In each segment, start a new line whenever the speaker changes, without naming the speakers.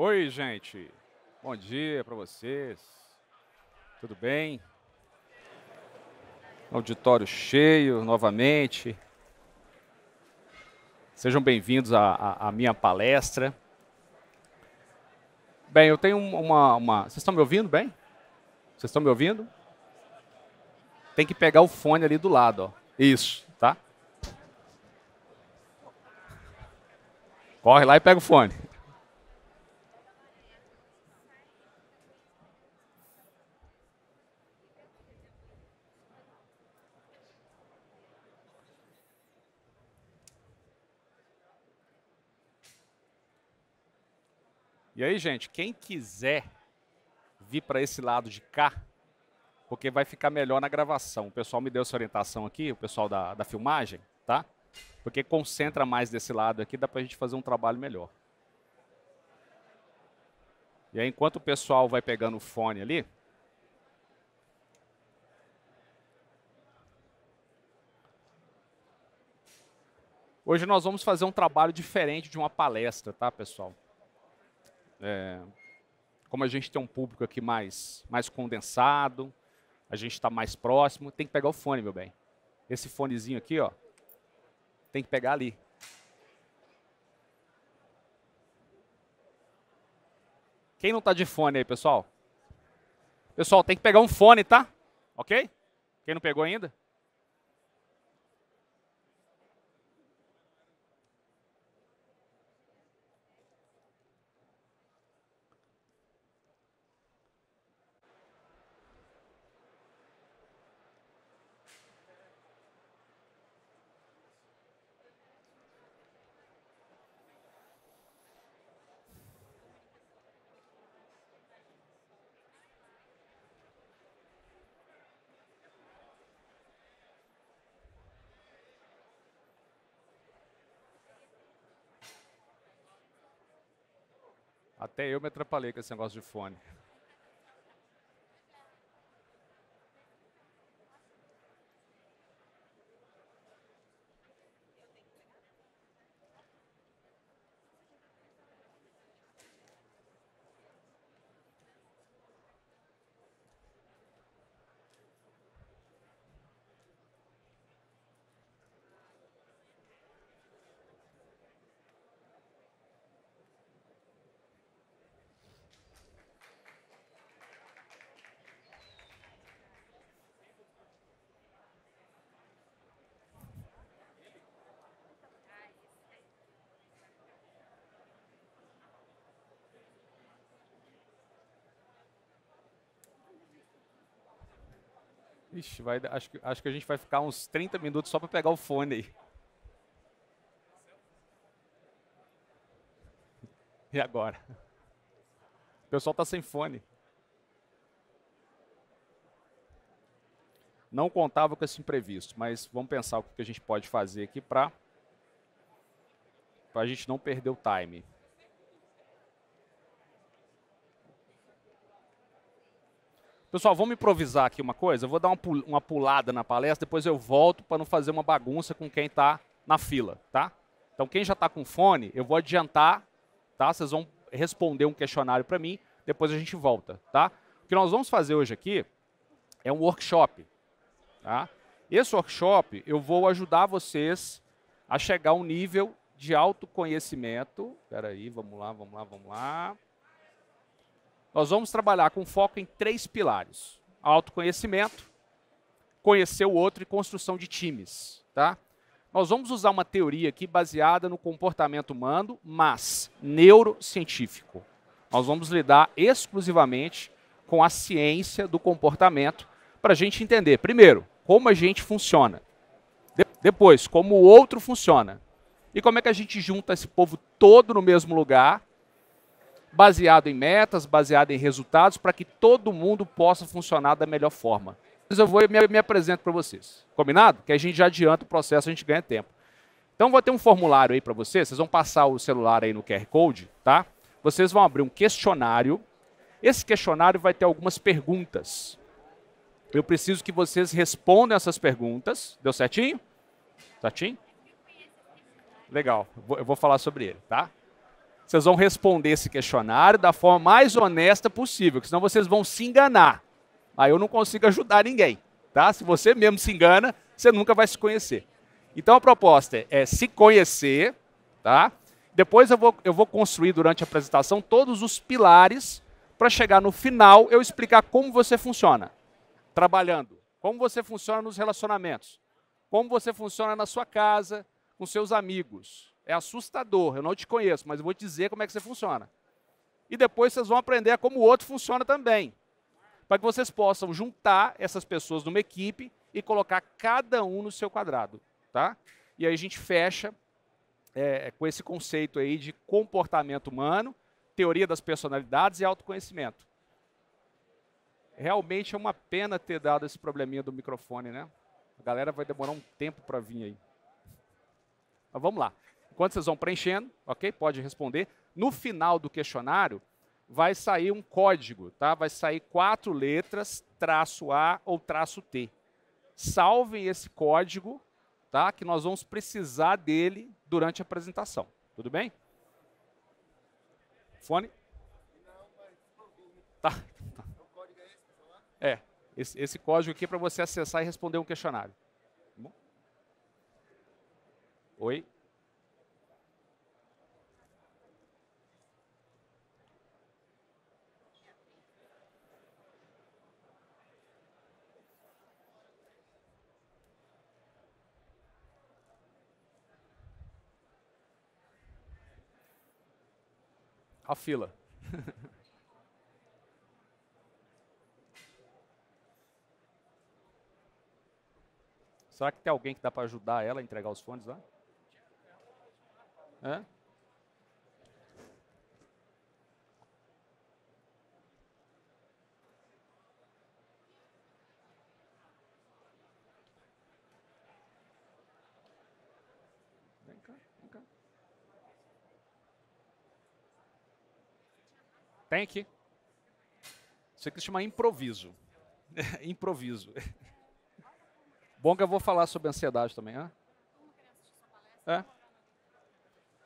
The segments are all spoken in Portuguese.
Oi, gente. Bom dia para vocês. Tudo bem? Auditório cheio novamente. Sejam bem-vindos à, à, à, minha palestra. Bem, eu tenho uma, uma. Vocês estão me ouvindo bem? Vocês estão me ouvindo? Tem que pegar o fone ali do lado, ó. Isso, tá? Corre lá e pega o fone. E aí, gente, quem quiser vir para esse lado de cá, porque vai ficar melhor na gravação. O pessoal me deu essa orientação aqui, o pessoal da, da filmagem, tá? Porque concentra mais desse lado aqui, dá para a gente fazer um trabalho melhor. E aí, enquanto o pessoal vai pegando o fone ali, Hoje nós vamos fazer um trabalho diferente de uma palestra, tá, pessoal? É, como a gente tem um público aqui mais, mais condensado, a gente está mais próximo, tem que pegar o fone, meu bem. Esse fonezinho aqui, ó, tem que pegar ali. Quem não está de fone aí, pessoal? Pessoal, tem que pegar um fone, tá? Ok? Quem não pegou ainda? Até eu me atrapalhei com esse negócio de fone. Ixi, vai, acho, acho que a gente vai ficar uns 30 minutos só para pegar o fone aí. E agora? O pessoal está sem fone. Não contava com esse imprevisto, mas vamos pensar o que a gente pode fazer aqui para a gente não perder o time. Pessoal, vamos improvisar aqui uma coisa? Eu vou dar uma, pulada na palestra, depois eu volto para não fazer uma bagunça com quem está na fila, tá? Então, quem já está com fone, eu vou adiantar, tá? Vocês vão responder um questionário para mim, depois a gente volta, tá? O que nós vamos fazer hoje aqui é um workshop, tá? Esse workshop eu vou ajudar vocês a chegar a um nível de autoconhecimento. Espera aí, vamos lá, vamos lá, vamos lá. Nós vamos trabalhar com foco em três pilares: autoconhecimento, conhecer o outro e construção de times, tá? Nós vamos usar uma teoria aqui baseada no comportamento humano, mas neurocientífico. Nós vamos lidar exclusivamente com a ciência do comportamento para a gente entender, primeiro, como a gente funciona, de depois, como o outro funciona e como é que a gente junta esse povo todo no mesmo lugar baseado em metas, baseado em resultados, para que todo mundo possa funcionar da melhor forma. Eu vou me, me apresento para vocês. Combinado? Que a gente já adianta o processo, a gente ganha tempo. Então vou ter um formulário aí para vocês, vocês vão passar o celular aí no QR Code, tá? Vocês vão abrir um questionário. Esse questionário vai ter algumas perguntas. Eu preciso que vocês respondam essas perguntas. Deu certinho? Certinho? Legal. Eu vou falar sobre ele, tá? Vocês vão responder esse questionário da forma mais honesta possível, senão vocês vão se enganar. Aí eu não consigo ajudar ninguém, tá? Se você mesmo se engana, você nunca vai se conhecer. Então a proposta é, é se conhecer, tá? Depois eu vou, eu vou construir durante a apresentação todos os pilares para chegar no final eu explicar como você funciona trabalhando, como você funciona nos relacionamentos, como você funciona na sua casa, com seus amigos, é assustador, eu não te conheço, mas eu vou te dizer como é que você funciona. E depois vocês vão aprender como o outro funciona também. Para que vocês possam juntar essas pessoas numa equipe e colocar cada um no seu quadrado, tá? E aí a gente fecha é, é com esse conceito aí de comportamento humano, teoria das personalidades e autoconhecimento. Realmente é uma pena ter dado esse probleminha do microfone, né? A galera vai demorar um tempo para vir aí. Mas vamos lá. Quando vocês vão preenchendo, ok? Pode responder. No final do questionário, vai sair um código, tá? Vai sair quatro letras, traço A ou traço T. Salvem esse código, tá? Que nós vamos precisar dele durante a apresentação. Tudo bem? Fone? Tá. É, esse, esse código aqui é para você acessar e responder um questionário. Tá Oi? Oi? a fila. Será que tem alguém que dá para ajudar ela a entregar os fones lá? É? Tank. Isso aqui se chama improviso. improviso. Bom que eu vou falar sobre ansiedade também, né? É.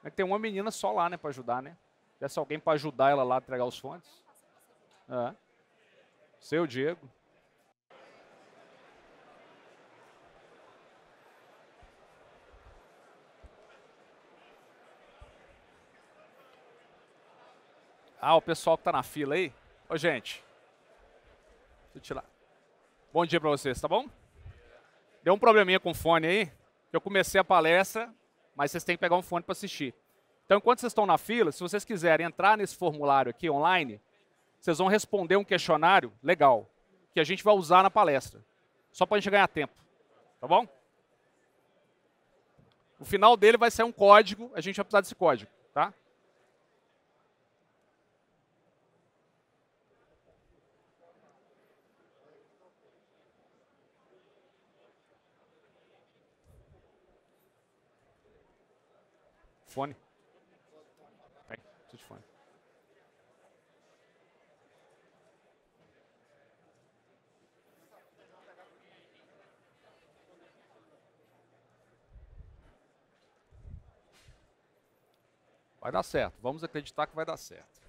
que tem uma menina só lá, né, para ajudar, né? Deve alguém para ajudar ela lá a entregar os fontes. É. Seu Diego. Ah, o pessoal que tá na fila aí. Ô, gente. Deixa eu tirar. Bom dia para vocês, tá bom? Deu um probleminha com o fone aí. Eu comecei a palestra, mas vocês têm que pegar um fone para assistir. Então, enquanto vocês estão na fila, se vocês quiserem entrar nesse formulário aqui online, vocês vão responder um questionário legal, que a gente vai usar na palestra. Só para a gente ganhar tempo. Tá bom? O final dele vai ser um código, a gente vai precisar desse código. Fone. Tem, preciso de fone. Vai dar certo. Vamos acreditar que vai dar certo.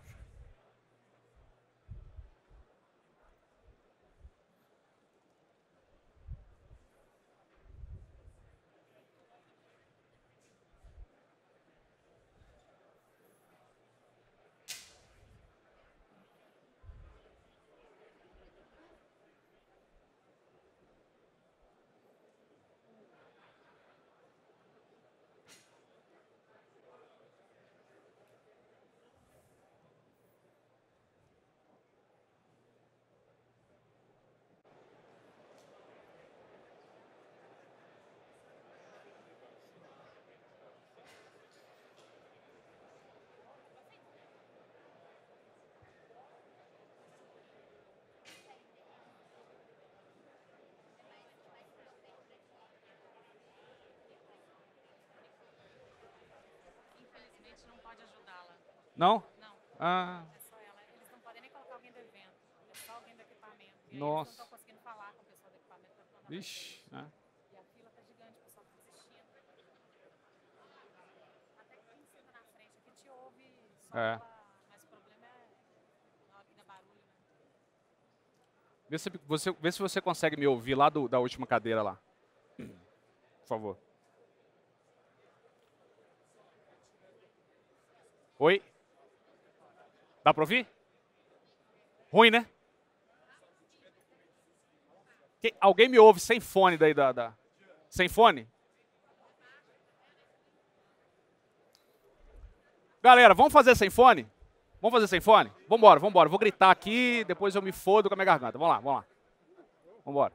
Não? Não. Ah. É só ela. Eles não podem nem colocar alguém do evento. É só alguém do equipamento. Nossa. Eles não estão conseguindo falar com o pessoal do equipamento. Vixe. Né? E a fila está gigante, o pessoal está desistindo. Até que quem senta na frente aqui te ouve só é. Mas o problema é na hora que dá barulho, né? Vê se você, vê se você consegue me ouvir lá do, da última cadeira lá. Por favor. Oi? Dá para ouvir? Ruim, né? Que, alguém me ouve sem fone daí da, da... Sem fone? Galera, vamos fazer sem fone? Vamos fazer sem fone? Vambora, vambora. Vou gritar aqui, depois eu me fodo com a minha garganta. Vamos lá, vamos lá. Vambora.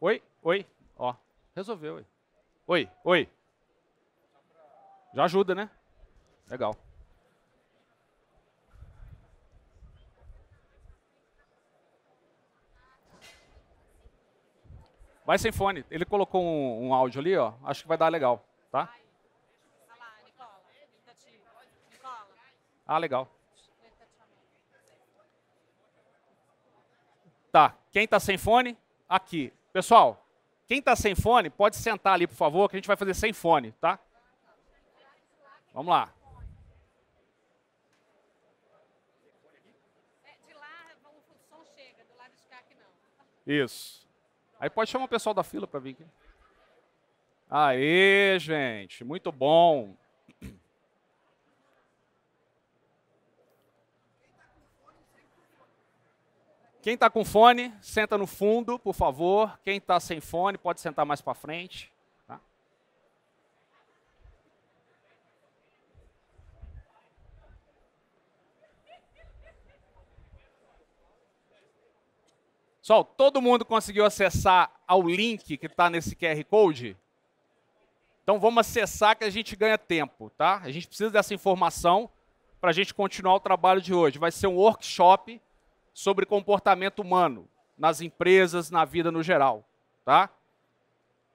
Oi? Oi? Ó, resolveu. Oi, oi. oi. Já ajuda, né? Legal. Vai sem fone. Ele colocou um, um, áudio ali, ó. Acho que vai dar legal, tá? Ah, legal. Tá. Quem tá sem fone? Aqui. Pessoal, quem está sem fone, pode sentar ali, por favor, que a gente vai fazer sem fone, tá? Vamos lá. Isso. Aí pode chamar o pessoal da fila para vir aqui. Aê, gente, muito bom. Quem está com fone, senta no fundo, por favor. Quem está sem fone, pode sentar mais para frente. Tá? Pessoal, todo mundo conseguiu acessar ao link que está nesse QR Code? Então vamos acessar que a gente ganha tempo, tá? A gente precisa dessa informação para a gente continuar o trabalho de hoje. Vai ser um workshop sobre comportamento humano nas empresas, na vida no geral, tá?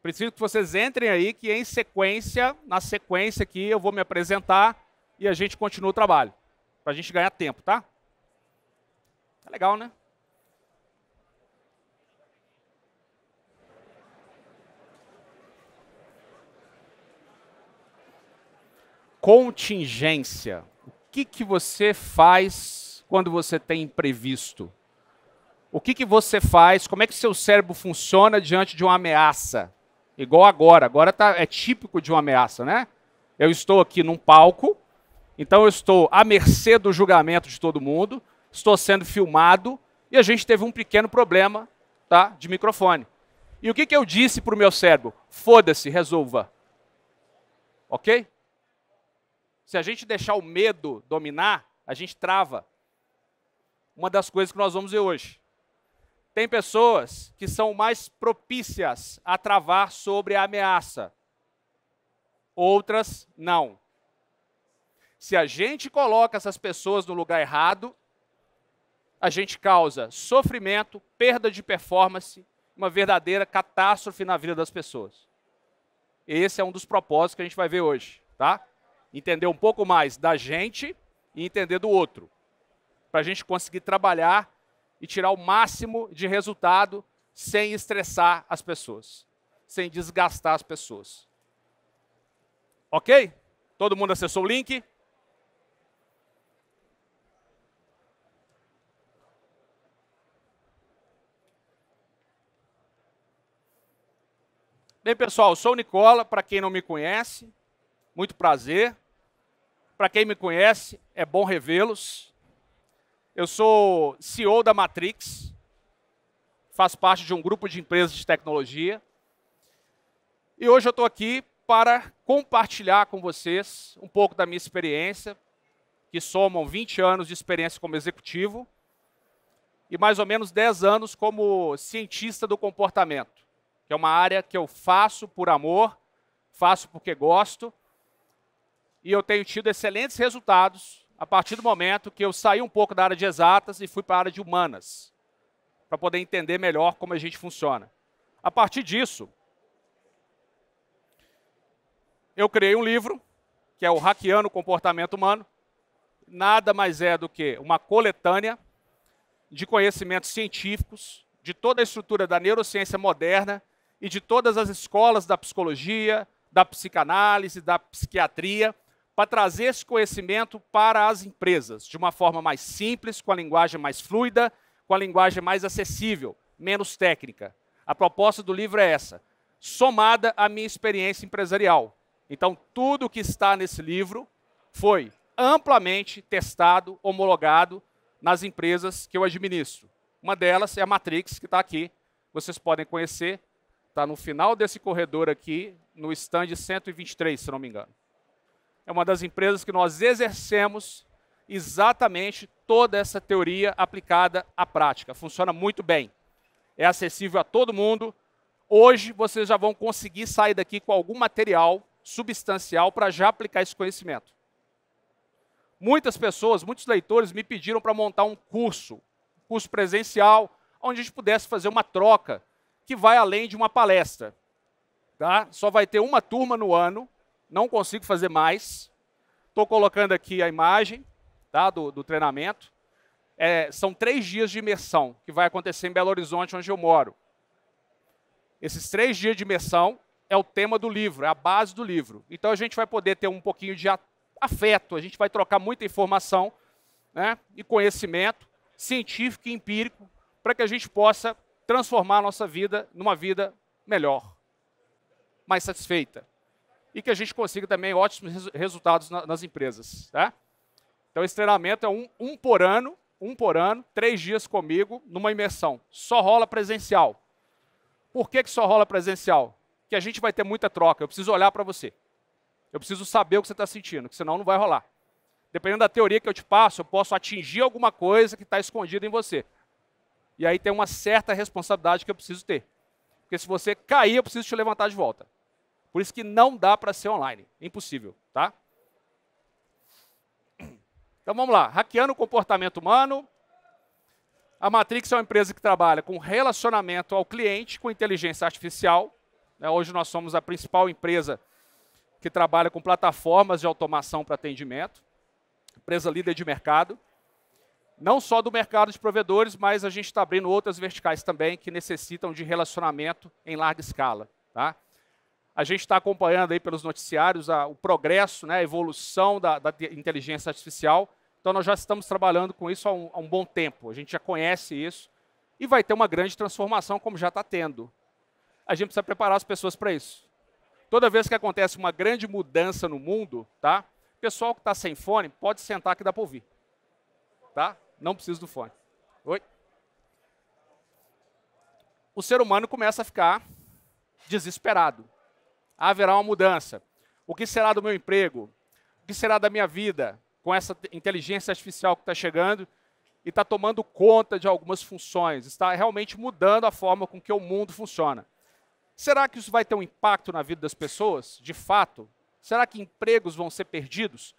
Preciso que vocês entrem aí que em sequência, na sequência aqui eu vou me apresentar e a gente continua o trabalho, para a gente ganhar tempo, tá? é legal, né? Contingência. O que, que você faz quando você tem imprevisto? O que, que você faz? Como é que seu cérebro funciona diante de uma ameaça? Igual agora. Agora tá, é típico de uma ameaça, né? Eu estou aqui num palco, então eu estou à mercê do julgamento de todo mundo, estou sendo filmado e a gente teve um pequeno problema tá, de microfone. E o que, que eu disse para o meu cérebro? Foda-se, resolva. Ok? Se a gente deixar o medo dominar, a gente trava uma das coisas que nós vamos ver hoje. Tem pessoas que são mais propícias a travar sobre a ameaça, outras não. Se a gente coloca essas pessoas no lugar errado, a gente causa sofrimento, perda de performance, uma verdadeira catástrofe na vida das pessoas. Esse é um dos propósitos que a gente vai ver hoje, tá? Entender um pouco mais da gente e entender do outro para a gente conseguir trabalhar e tirar o máximo de resultado sem estressar as pessoas, sem desgastar as pessoas. Ok? Todo mundo acessou o link? Bem, pessoal, sou o Nicola, para quem não me conhece, muito prazer. Para quem me conhece, é bom revê-los. Eu sou CEO da Matrix, faço parte de um grupo de empresas de tecnologia. E hoje eu estou aqui para compartilhar com vocês um pouco da minha experiência, que somam 20 anos de experiência como executivo e mais ou menos 10 anos como cientista do comportamento, que é uma área que eu faço por amor, faço porque gosto, e eu tenho tido excelentes resultados a partir do momento que eu saí um pouco da área de exatas e fui para a área de humanas, para poder entender melhor como a gente funciona. A partir disso, eu criei um livro, que é o Hackeando o Comportamento Humano, nada mais é do que uma coletânea de conhecimentos científicos de toda a estrutura da neurociência moderna e de todas as escolas da psicologia, da psicanálise, da psiquiatria, para trazer esse conhecimento para as empresas, de uma forma mais simples, com a linguagem mais fluida, com a linguagem mais acessível, menos técnica. A proposta do livro é essa, somada à minha experiência empresarial. Então, tudo que está nesse livro foi amplamente testado, homologado nas empresas que eu administro. Uma delas é a Matrix, que está aqui. Vocês podem conhecer. Está no final desse corredor aqui, no stand 123, se não me engano é uma das empresas que nós exercemos exatamente toda essa teoria aplicada à prática. Funciona muito bem. É acessível a todo mundo. Hoje vocês já vão conseguir sair daqui com algum material substancial para já aplicar esse conhecimento. Muitas pessoas, muitos leitores me pediram para montar um curso, um curso presencial, onde a gente pudesse fazer uma troca que vai além de uma palestra. Tá? Só vai ter uma turma no ano não consigo fazer mais. Estou colocando aqui a imagem tá, do, do treinamento. É, são três dias de imersão que vai acontecer em Belo Horizonte, onde eu moro. Esses três dias de imersão é o tema do livro, é a base do livro. Então a gente vai poder ter um pouquinho de afeto, a gente vai trocar muita informação né, e conhecimento científico e empírico para que a gente possa transformar a nossa vida numa vida melhor, mais satisfeita e que a gente consiga também ótimos resultados nas empresas. Tá? Então, esse treinamento é um, um por ano, um por ano, três dias comigo, numa imersão. Só rola presencial. Por que, que só rola presencial? Que a gente vai ter muita troca. Eu preciso olhar para você. Eu preciso saber o que você está sentindo, que senão não vai rolar. Dependendo da teoria que eu te passo, eu posso atingir alguma coisa que está escondida em você. E aí tem uma certa responsabilidade que eu preciso ter. Porque se você cair, eu preciso te levantar de volta. Por isso que não dá para ser online. Impossível, tá? Então vamos lá. Hackeando o comportamento humano. A Matrix é uma empresa que trabalha com relacionamento ao cliente, com inteligência artificial. Né, hoje nós somos a principal empresa que trabalha com plataformas de automação para atendimento. Empresa líder de mercado não só do mercado de provedores, mas a gente está abrindo outras verticais também que necessitam de relacionamento em larga escala. Tá? A gente está acompanhando aí pelos noticiários a, o progresso, né, a evolução da, da, inteligência artificial. Então, nós já estamos trabalhando com isso há um, há um bom tempo. A gente já conhece isso e vai ter uma grande transformação, como já está tendo. A gente precisa preparar as pessoas para isso. Toda vez que acontece uma grande mudança no mundo, tá? pessoal que está sem fone pode sentar que dá para ouvir, tá? Não precisa do fone. Oi. O ser humano começa a ficar desesperado haverá uma mudança. O que será do meu emprego? O que será da minha vida com essa inteligência artificial que está chegando e está tomando conta de algumas funções? Está realmente mudando a forma com que o mundo funciona. Será que isso vai ter um impacto na vida das pessoas, de fato? Será que empregos vão ser perdidos?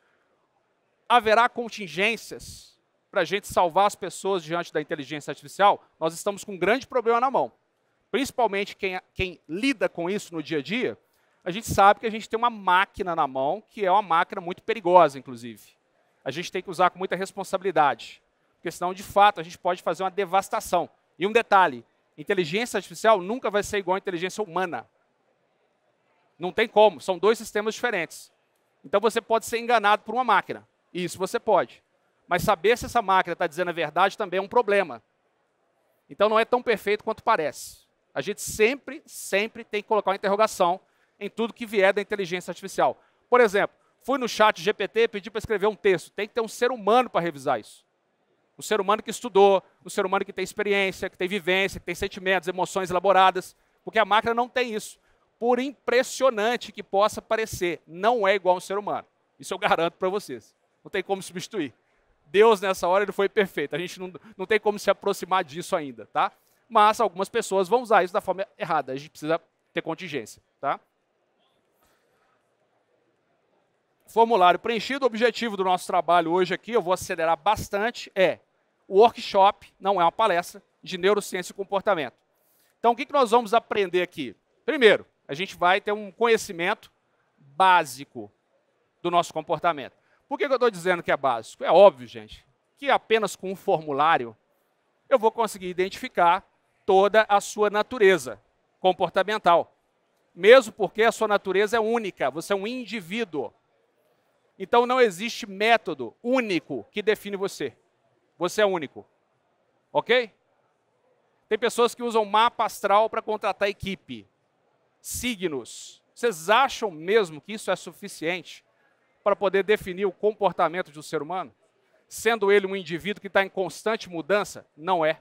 Haverá contingências para a gente salvar as pessoas diante da inteligência artificial? Nós estamos com um grande problema na mão. Principalmente quem, quem lida com isso no dia a dia, a gente sabe que a gente tem uma máquina na mão, que é uma máquina muito perigosa, inclusive. A gente tem que usar com muita responsabilidade, porque senão, de fato, a gente pode fazer uma devastação. E um detalhe: inteligência artificial nunca vai ser igual à inteligência humana. Não tem como, são dois sistemas diferentes. Então você pode ser enganado por uma máquina. Isso você pode. Mas saber se essa máquina está dizendo a verdade também é um problema. Então não é tão perfeito quanto parece. A gente sempre, sempre tem que colocar uma interrogação em tudo que vier da inteligência artificial. Por exemplo, fui no chat GPT e pedi para escrever um texto. Tem que ter um ser humano para revisar isso. Um ser humano que estudou, um ser humano que tem experiência, que tem vivência, que tem sentimentos, emoções elaboradas, porque a máquina não tem isso. Por impressionante que possa parecer, não é igual a um ser humano. Isso eu garanto para vocês. Não tem como substituir. Deus, nessa hora, ele foi perfeito. A gente não, não tem como se aproximar disso ainda, tá? Mas algumas pessoas vão usar isso da forma errada. A gente precisa ter contingência, tá? Formulário preenchido. O objetivo do nosso trabalho hoje aqui, eu vou acelerar bastante, é o workshop, não é uma palestra, de neurociência e comportamento. Então, o que, que nós vamos aprender aqui? Primeiro, a gente vai ter um conhecimento básico do nosso comportamento. Por que, que eu estou dizendo que é básico? É óbvio, gente, que apenas com um formulário eu vou conseguir identificar toda a sua natureza comportamental. Mesmo porque a sua natureza é única, você é um indivíduo. Então não existe método único que define você. Você é único. Ok? Tem pessoas que usam mapa astral para contratar equipe. Signos. Vocês acham mesmo que isso é suficiente para poder definir o comportamento de um ser humano? Sendo ele um indivíduo que está em constante mudança? Não é.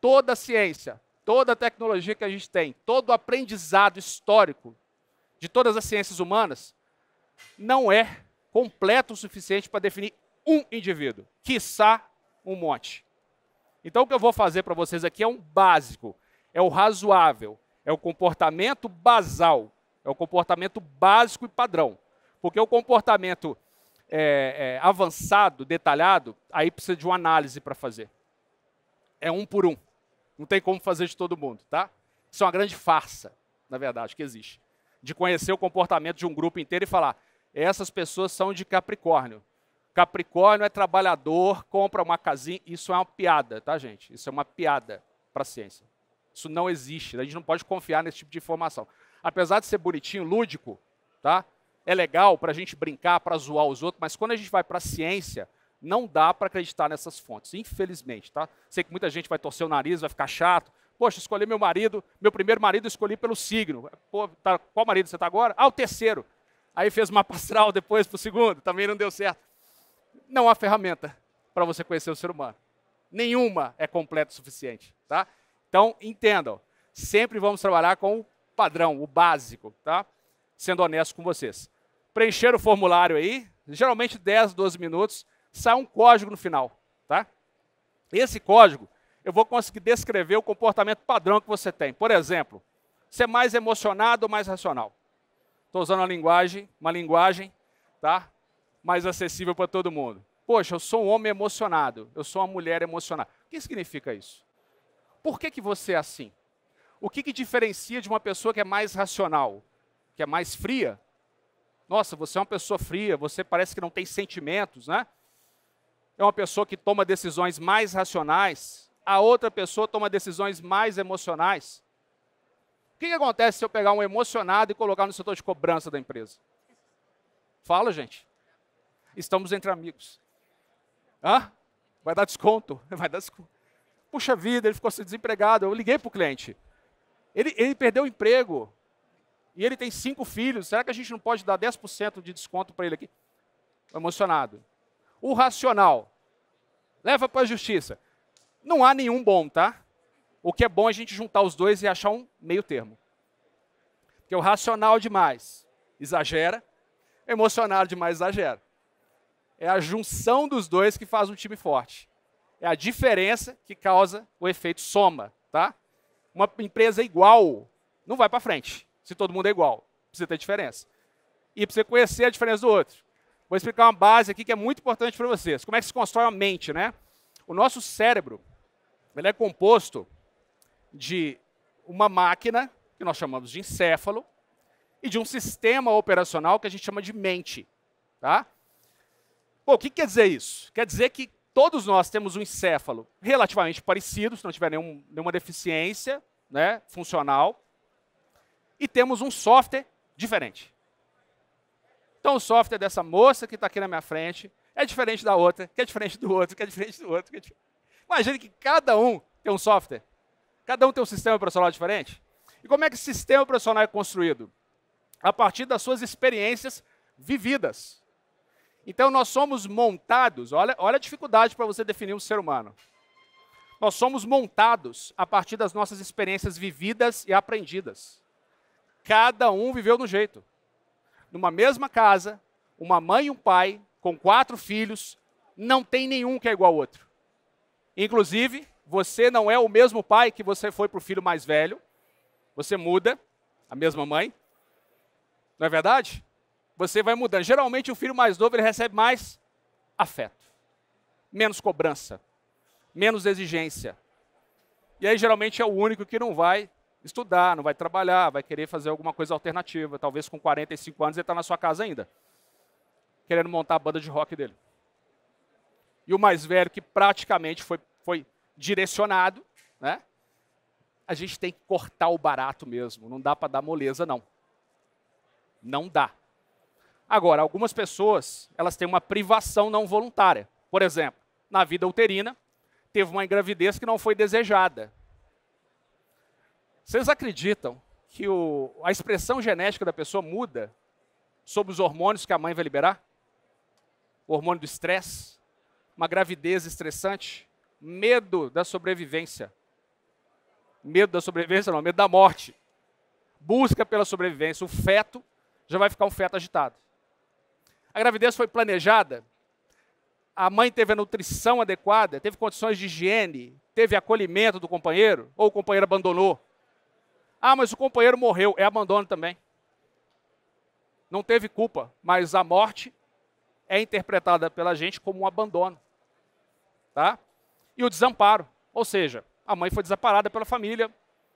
Toda a ciência, toda a tecnologia que a gente tem, todo o aprendizado histórico de todas as ciências humanas não é completo o suficiente para definir um indivíduo, quiçá um monte. Então, o que eu vou fazer para vocês aqui é um básico, é o razoável, é o comportamento basal, é o comportamento básico e padrão. Porque o comportamento é, é, avançado, detalhado, aí precisa de uma análise para fazer. É um por um. Não tem como fazer de todo mundo, tá? Isso é uma grande farsa, na verdade, que existe. De conhecer o comportamento de um grupo inteiro e falar: essas pessoas são de Capricórnio. Capricórnio é trabalhador, compra uma casinha. Isso é uma piada, tá, gente? Isso é uma piada para a ciência. Isso não existe. A gente não pode confiar nesse tipo de informação. Apesar de ser bonitinho, lúdico, tá? É legal para a gente brincar, para zoar os outros, mas quando a gente vai para a ciência, não dá para acreditar nessas fontes, infelizmente, tá? Sei que muita gente vai torcer o nariz, vai ficar chato. Poxa, escolhi meu marido, meu primeiro marido escolhi pelo signo. Pô, tá, qual marido você está agora? Ah, o terceiro aí fez uma pastoral depois para o segundo, também não deu certo. Não há ferramenta para você conhecer o ser humano. Nenhuma é completa o suficiente, tá? Então, entendam, sempre vamos trabalhar com o padrão, o básico, tá? Sendo honesto com vocês. Preencher o formulário aí, geralmente 10, 12 minutos, sai um código no final, tá? Esse código, eu vou conseguir descrever o comportamento padrão que você tem. Por exemplo, você é mais emocionado ou mais racional? Estou usando uma linguagem, uma linguagem, tá? Mais acessível para todo mundo. Poxa, eu sou um homem emocionado, eu sou uma mulher emocionada. O que significa isso? Por que, que você é assim? O que, que diferencia de uma pessoa que é mais racional, que é mais fria? Nossa, você é uma pessoa fria, você parece que não tem sentimentos, né? É uma pessoa que toma decisões mais racionais, a outra pessoa toma decisões mais emocionais. O que, que acontece se eu pegar um emocionado e colocar no setor de cobrança da empresa? Fala, gente. Estamos entre amigos. Hã? Vai dar desconto. Vai dar desconto. Puxa vida, ele ficou assim desempregado. Eu liguei para o cliente. Ele, ele perdeu o emprego. E ele tem cinco filhos. Será que a gente não pode dar 10% de desconto para ele aqui? Emocionado. O racional. Leva para a justiça. Não há nenhum bom, tá? O que é bom é a gente juntar os dois e achar um meio termo. Porque o racional demais exagera, o emocional demais exagera. É a junção dos dois que faz um time forte. É a diferença que causa o efeito soma, tá? Uma empresa igual não vai para frente se todo mundo é igual. Precisa ter diferença. E precisa conhecer a diferença do outro. Vou explicar uma base aqui que é muito importante para vocês. Como é que se constrói a mente, né? O nosso cérebro, ele é composto de uma máquina, que nós chamamos de encéfalo, e de um sistema operacional que a gente chama de mente. Tá? Bom, o que quer dizer isso? Quer dizer que todos nós temos um encéfalo relativamente parecido, se não tiver nenhum, nenhuma deficiência né, funcional, e temos um software diferente. Então, o software dessa moça que está aqui na minha frente é diferente da outra, que é diferente do outro, que é diferente do outro. É diferente... Imagine que cada um tem um software Cada um tem um sistema operacional diferente. E como é que esse sistema operacional é construído? A partir das suas experiências vividas. Então nós somos montados, olha, olha a dificuldade para você definir um ser humano. Nós somos montados a partir das nossas experiências vividas e aprendidas. Cada um viveu no jeito. Numa mesma casa, uma mãe e um pai, com quatro filhos, não tem nenhum que é igual ao outro. Inclusive, você não é o mesmo pai que você foi para o filho mais velho. Você muda, a mesma mãe. Não é verdade? Você vai mudando. Geralmente o filho mais novo ele recebe mais afeto, menos cobrança, menos exigência. E aí geralmente é o único que não vai estudar, não vai trabalhar, vai querer fazer alguma coisa alternativa. Talvez com 45 anos ele está na sua casa ainda, querendo montar a banda de rock dele. E o mais velho que praticamente foi, foi direcionado, né? A gente tem que cortar o barato mesmo, não dá para dar moleza não. Não dá. Agora, algumas pessoas, elas têm uma privação não voluntária. Por exemplo, na vida uterina, teve uma gravidez que não foi desejada. Vocês acreditam que o, a expressão genética da pessoa muda sob os hormônios que a mãe vai liberar? O hormônio do estresse, uma gravidez estressante, medo da sobrevivência. Medo da sobrevivência, não, medo da morte. Busca pela sobrevivência. O feto já vai ficar um feto agitado. A gravidez foi planejada, a mãe teve a nutrição adequada, teve condições de higiene, teve acolhimento do companheiro, ou o companheiro abandonou. Ah, mas o companheiro morreu, é abandono também. Não teve culpa, mas a morte é interpretada pela gente como um abandono. Tá? e o desamparo, ou seja, a mãe foi desamparada pela família.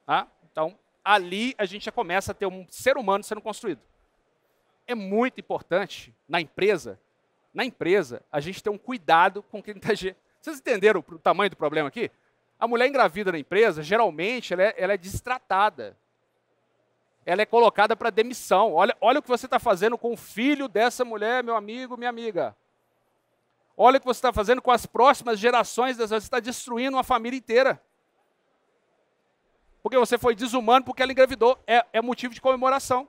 Tá? Então, ali a gente já começa a ter um ser humano sendo construído. É muito importante na empresa, na empresa, a gente ter um cuidado com quem está. Vocês entenderam o tamanho do problema aqui? A mulher engravida na empresa, geralmente, ela é, ela é destratada. Ela é colocada para demissão. Olha, olha o que você está fazendo com o filho dessa mulher, meu amigo, minha amiga. Olha o que você está fazendo com as próximas gerações, você está destruindo uma família inteira. Porque você foi desumano porque ela engravidou. É, é motivo de comemoração.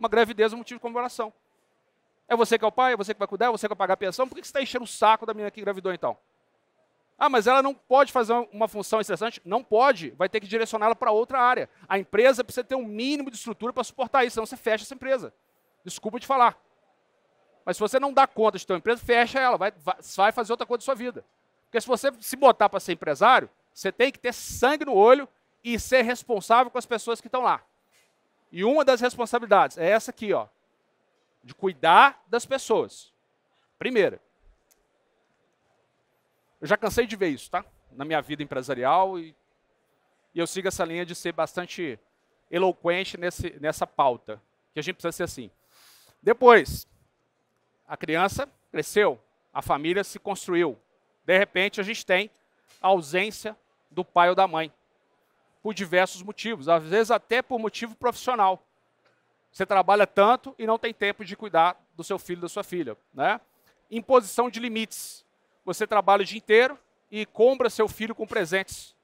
Uma gravidez é motivo de comemoração. É você que é o pai, é você que vai cuidar, é você que vai pagar a pensão. Por que você está enchendo o saco da menina que engravidou então? Ah, mas ela não pode fazer uma função estressante? Não pode. Vai ter que direcioná-la para outra área. A empresa precisa ter um mínimo de estrutura para suportar isso, senão você fecha essa empresa. Desculpa te falar. Mas se você não dá conta de ter uma empresa, fecha ela, vai, vai fazer outra coisa da sua vida. Porque se você se botar para ser empresário, você tem que ter sangue no olho e ser responsável com as pessoas que estão lá. E uma das responsabilidades é essa aqui, ó, de cuidar das pessoas. Primeira. Eu já cansei de ver isso, tá? Na minha vida empresarial e, e eu sigo essa linha de ser bastante eloquente nesse, nessa pauta, que a gente precisa ser assim. Depois, a criança cresceu, a família se construiu. De repente, a gente tem a ausência do pai ou da mãe, por diversos motivos, às vezes até por motivo profissional. Você trabalha tanto e não tem tempo de cuidar do seu filho, ou da sua filha. Né? Imposição de limites. Você trabalha o dia inteiro e compra seu filho com presentes.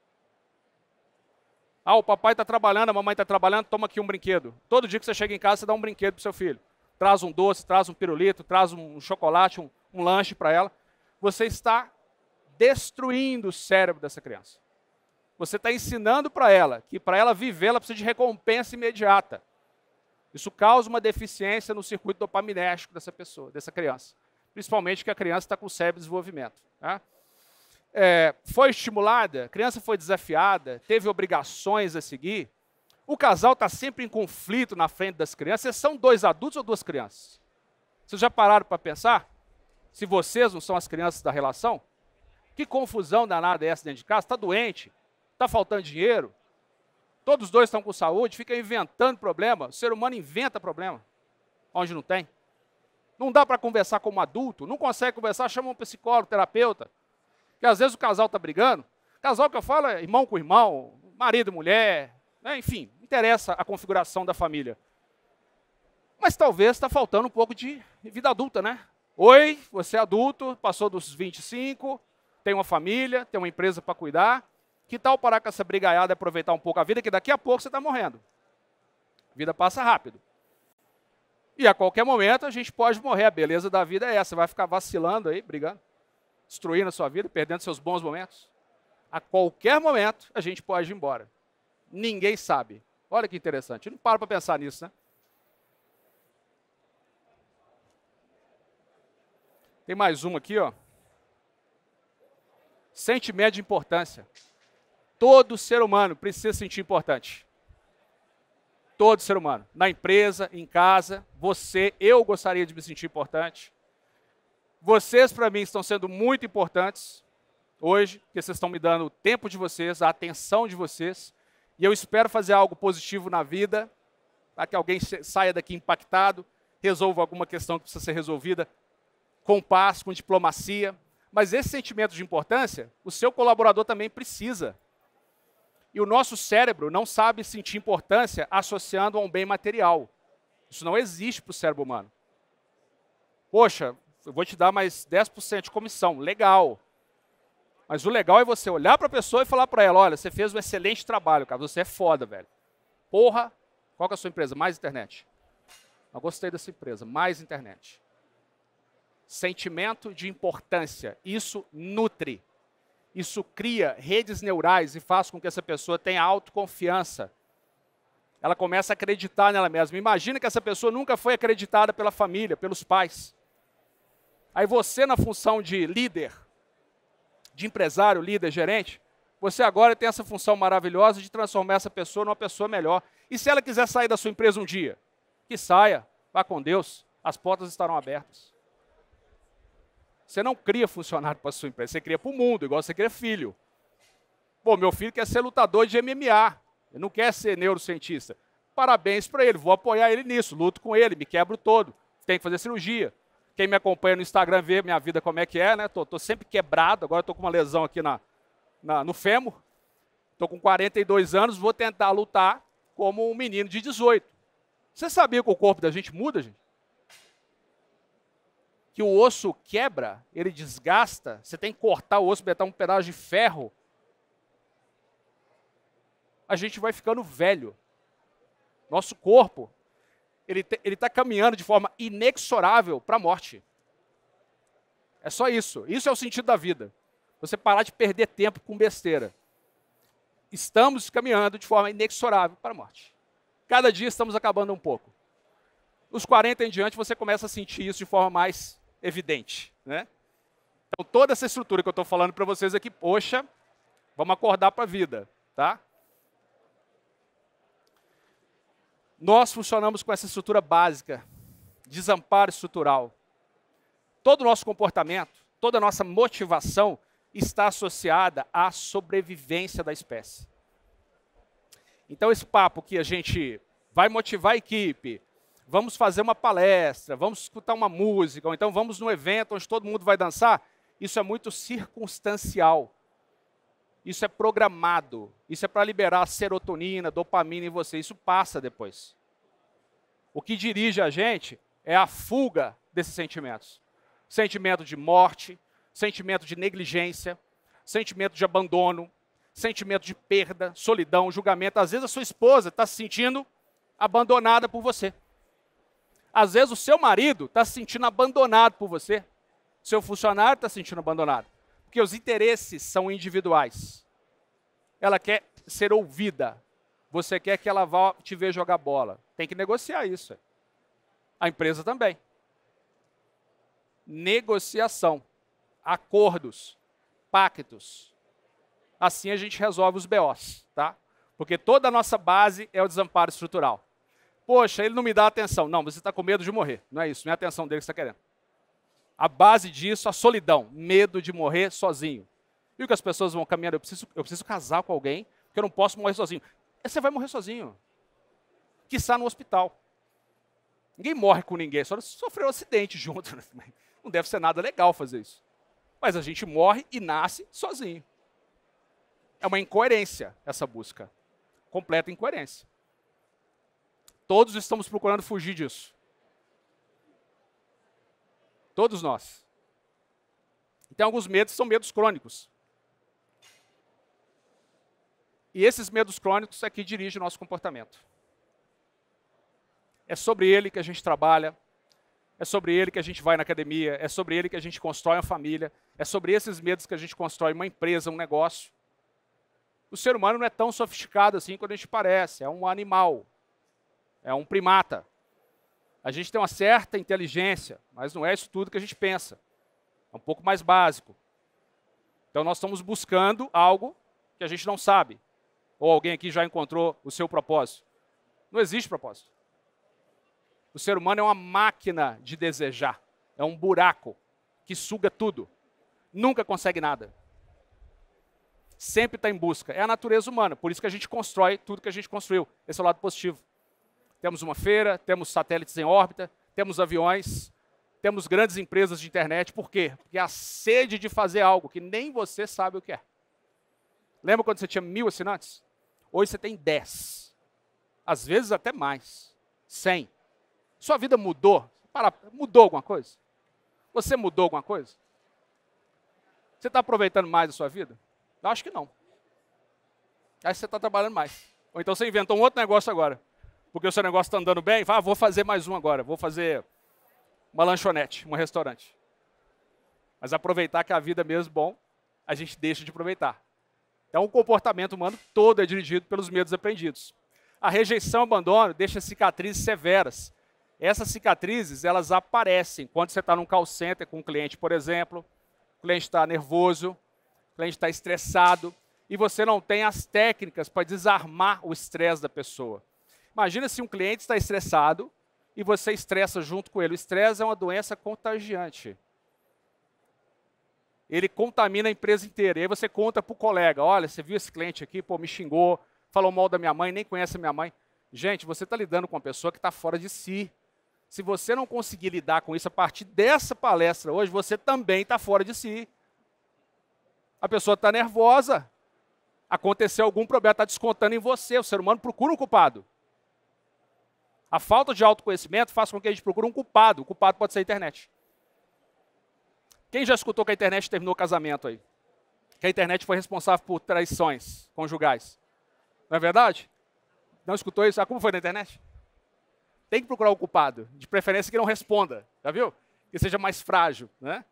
Ah, o papai está trabalhando, a mamãe está trabalhando, toma aqui um brinquedo. Todo dia que você chega em casa, você dá um brinquedo para seu filho traz um doce, traz um pirulito, traz um chocolate, um, um lanche para ela. Você está destruindo o cérebro dessa criança. Você está ensinando para ela que para ela viver, ela precisa de recompensa imediata. Isso causa uma deficiência no circuito dopaminérgico dessa pessoa, dessa criança. Principalmente que a criança está com o cérebro em desenvolvimento. Né? É, foi estimulada, a criança foi desafiada, teve obrigações a seguir, o casal está sempre em conflito na frente das crianças. Vocês são dois adultos ou duas crianças? Vocês já pararam para pensar? Se vocês não são as crianças da relação? Que confusão danada é essa dentro de casa? Está doente? Está faltando dinheiro? Todos dois estão com saúde, fica inventando problema. O ser humano inventa problema onde não tem. Não dá para conversar como adulto, não consegue conversar, chama um psicólogo, terapeuta. Que às vezes o casal está brigando. Casal que eu falo é irmão com irmão, marido e mulher, né? enfim, interessa a configuração da família. Mas talvez está faltando um pouco de vida adulta, né? Oi, você é adulto, passou dos 25, tem uma família, tem uma empresa para cuidar. Que tal parar com essa brigaiada e aproveitar um pouco a vida, que daqui a pouco você está morrendo. A vida passa rápido. E a qualquer momento a gente pode morrer. A beleza da vida é essa. Vai ficar vacilando aí, brigando, destruindo a sua vida, perdendo seus bons momentos. A qualquer momento a gente pode ir embora. Ninguém sabe. Olha que interessante. Eu não para para pensar nisso, né? Tem mais uma aqui, ó. Sentimento de importância. Todo ser humano precisa sentir importante. Todo ser humano. Na empresa, em casa, você, eu gostaria de me sentir importante. Vocês, para mim, estão sendo muito importantes hoje, porque vocês estão me dando o tempo de vocês, a atenção de vocês e eu espero fazer algo positivo na vida, para tá? que alguém saia daqui impactado, resolva alguma questão que precisa ser resolvida com paz, com diplomacia. Mas esse sentimento de importância, o seu colaborador também precisa. E o nosso cérebro não sabe sentir importância associando a um bem material. Isso não existe para o cérebro humano. Poxa, eu vou te dar mais 10% de comissão. Legal. Mas o legal é você olhar para a pessoa e falar para ela: olha, você fez um excelente trabalho, cara, você é foda, velho. Porra, qual que é a sua empresa? Mais internet. Eu gostei dessa empresa, mais internet. Sentimento de importância. Isso nutre. Isso cria redes neurais e faz com que essa pessoa tenha autoconfiança. Ela começa a acreditar nela mesma. Imagina que essa pessoa nunca foi acreditada pela família, pelos pais. Aí você, na função de líder, de empresário, líder, gerente, você agora tem essa função maravilhosa de transformar essa pessoa numa pessoa melhor. E se ela quiser sair da sua empresa um dia, que saia, vá com Deus, as portas estarão abertas. Você não cria funcionário para a sua empresa, você cria para o mundo, igual você cria filho. Pô, meu filho quer ser lutador de MMA, ele não quer ser neurocientista. Parabéns para ele, vou apoiar ele nisso, luto com ele, me quebro todo, tem que fazer cirurgia. Quem me acompanha no Instagram vê minha vida como é que é, né? Tô, tô sempre quebrado, agora tô com uma lesão aqui na, na, no fêmur. Tô com 42 anos, vou tentar lutar como um menino de 18. Você sabia que o corpo da gente muda, gente? Que o osso quebra, ele desgasta, você tem que cortar o osso, botar um pedaço de ferro. A gente vai ficando velho. Nosso corpo ele está caminhando de forma inexorável para a morte. É só isso. Isso é o sentido da vida. Você parar de perder tempo com besteira. Estamos caminhando de forma inexorável para a morte. Cada dia estamos acabando um pouco. Nos 40 em diante, você começa a sentir isso de forma mais evidente. Né? Então, toda essa estrutura que eu estou falando para vocês aqui, poxa, vamos acordar para a vida. Tá? Nós funcionamos com essa estrutura básica, desamparo estrutural. Todo o nosso comportamento, toda a nossa motivação está associada à sobrevivência da espécie. Então, esse papo que a gente vai motivar a equipe, vamos fazer uma palestra, vamos escutar uma música, ou então vamos num evento onde todo mundo vai dançar, isso é muito circunstancial. Isso é programado. Isso é para liberar serotonina, dopamina em você. Isso passa depois. O que dirige a gente é a fuga desses sentimentos. Sentimento de morte, sentimento de negligência, sentimento de abandono, sentimento de perda, solidão, julgamento. Às vezes a sua esposa está se sentindo abandonada por você. Às vezes o seu marido está se sentindo abandonado por você. Seu funcionário está se sentindo abandonado. Porque os interesses são individuais. Ela quer ser ouvida. Você quer que ela vá te ver jogar bola. Tem que negociar isso. É. A empresa também. Negociação, acordos, pactos. Assim a gente resolve os BOs, tá? Porque toda a nossa base é o desamparo estrutural. Poxa, ele não me dá atenção. Não, você está com medo de morrer. Não é isso, não é a atenção dele que você está querendo. A base disso, a solidão, medo de morrer sozinho. E o que as pessoas vão caminhando, eu preciso, eu preciso casar com alguém, porque eu não posso morrer sozinho. Você vai morrer sozinho. Que está no hospital. Ninguém morre com ninguém, só sofreu um acidente junto. Né? Não deve ser nada legal fazer isso. Mas a gente morre e nasce sozinho. É uma incoerência essa busca. Completa incoerência. Todos estamos procurando fugir disso. Todos nós. Então, alguns medos são medos crônicos. E esses medos crônicos é que dirigem o nosso comportamento. É sobre ele que a gente trabalha, é sobre ele que a gente vai na academia, é sobre ele que a gente constrói uma família, é sobre esses medos que a gente constrói uma empresa, um negócio. O ser humano não é tão sofisticado assim quando a gente parece, é um animal, é um primata. A gente tem uma certa inteligência, mas não é isso tudo que a gente pensa. É um pouco mais básico. Então nós estamos buscando algo que a gente não sabe. Ou alguém aqui já encontrou o seu propósito? Não existe propósito. O ser humano é uma máquina de desejar. É um buraco que suga tudo. Nunca consegue nada. Sempre está em busca. É a natureza humana. Por isso que a gente constrói tudo que a gente construiu. Esse é o lado positivo. Temos uma feira, temos satélites em órbita, temos aviões, temos grandes empresas de internet. Por quê? Porque a sede de fazer algo que nem você sabe o que é. Lembra quando você tinha mil assinantes? Hoje você tem dez. Às vezes até mais. Cem. Sua vida mudou? Para, mudou alguma coisa? Você mudou alguma coisa? Você está aproveitando mais a sua vida? Eu acho que não. Aí você está trabalhando mais. Ou então você inventou um outro negócio agora porque o seu negócio está andando bem, ah, vou fazer mais um agora, vou fazer uma lanchonete, um restaurante. Mas aproveitar que a vida é mesmo bom, a gente deixa de aproveitar. Então o comportamento humano todo é dirigido pelos medos aprendidos. A rejeição, abandono, deixa cicatrizes severas. Essas cicatrizes, elas aparecem quando você está num call center com um cliente, por exemplo, o cliente está nervoso, o cliente está estressado, e você não tem as técnicas para desarmar o estresse da pessoa. Imagina se um cliente está estressado e você estressa junto com ele. O estresse é uma doença contagiante. Ele contamina a empresa inteira. E aí você conta para o colega: olha, você viu esse cliente aqui, pô, me xingou, falou mal da minha mãe, nem conhece a minha mãe. Gente, você está lidando com uma pessoa que está fora de si. Se você não conseguir lidar com isso a partir dessa palestra hoje, você também está fora de si. A pessoa está nervosa. Aconteceu algum problema, está descontando em você. O ser humano procura um culpado. A falta de autoconhecimento faz com que a gente procure um culpado. O culpado pode ser a internet. Quem já escutou que a internet terminou o casamento aí? Que a internet foi responsável por traições conjugais. Não é verdade? Não escutou isso? Ah, como foi na internet? Tem que procurar o culpado. De preferência que não responda. Já viu? Que seja mais frágil, né?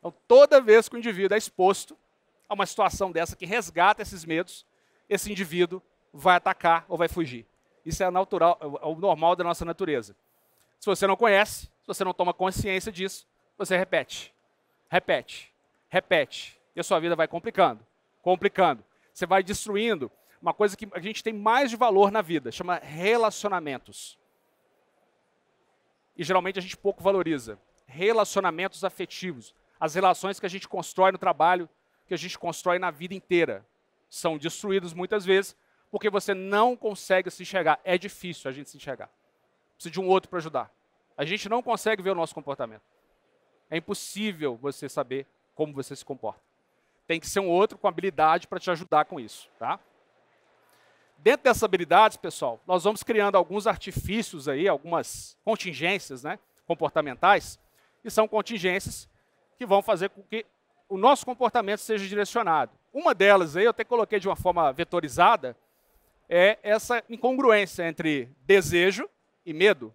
Então, toda vez que o indivíduo é exposto a uma situação dessa que resgata esses medos, esse indivíduo vai atacar ou vai fugir. Isso é, natural, é, é o normal da nossa natureza. Se você não conhece, se você não toma consciência disso, você repete, repete, repete. E a sua vida vai complicando, complicando. Você vai destruindo uma coisa que a gente tem mais de valor na vida, chama relacionamentos. E geralmente a gente pouco valoriza. Relacionamentos afetivos. As relações que a gente constrói no trabalho, que a gente constrói na vida inteira, são destruídos muitas vezes porque você não consegue se enxergar. É difícil a gente se enxergar. Precisa de um outro para ajudar. A gente não consegue ver o nosso comportamento. É impossível você saber como você se comporta. Tem que ser um outro com habilidade para te ajudar com isso, tá? Dentro dessas habilidades, pessoal, nós vamos criando alguns artifícios aí, algumas contingências, né, comportamentais, e são contingências que vão fazer com que o nosso comportamento seja direcionado. Uma delas aí eu até coloquei de uma forma vetorizada, é essa incongruência entre desejo e medo.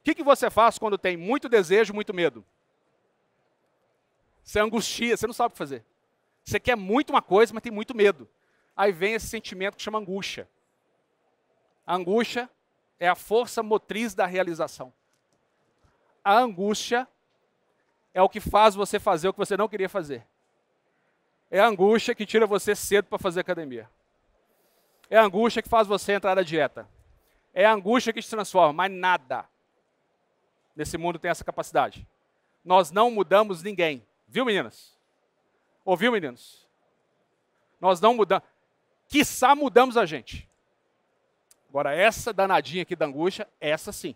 O que, que você faz quando tem muito desejo, muito medo? Você angustia, você não sabe o que fazer. Você quer muito uma coisa, mas tem muito medo. Aí vem esse sentimento que chama angústia. A angústia é a força motriz da realização. A angústia é o que faz você fazer o que você não queria fazer. É a angústia que tira você cedo para fazer academia. É a angústia que faz você entrar na dieta. É a angústia que te transforma, mas nada nesse mundo tem essa capacidade. Nós não mudamos ninguém. Viu, meninas? Ouviu, meninos? Nós não mudamos. Quiçá mudamos a gente. Agora, essa danadinha aqui da angústia, essa sim.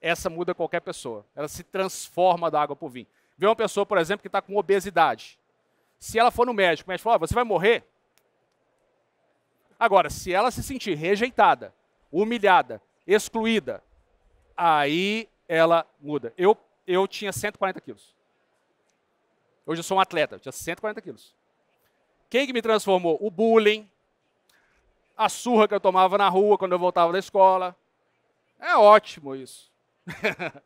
Essa muda qualquer pessoa. Ela se transforma da água para o vinho. Vê uma pessoa, por exemplo, que está com obesidade. Se ela for no médico, o médico fala, ah, você vai morrer, Agora, se ela se sentir rejeitada, humilhada, excluída, aí ela muda. Eu, eu tinha 140 quilos. Hoje eu sou um atleta, eu tinha 140 quilos. Quem que me transformou? O bullying, a surra que eu tomava na rua quando eu voltava da escola. É ótimo isso.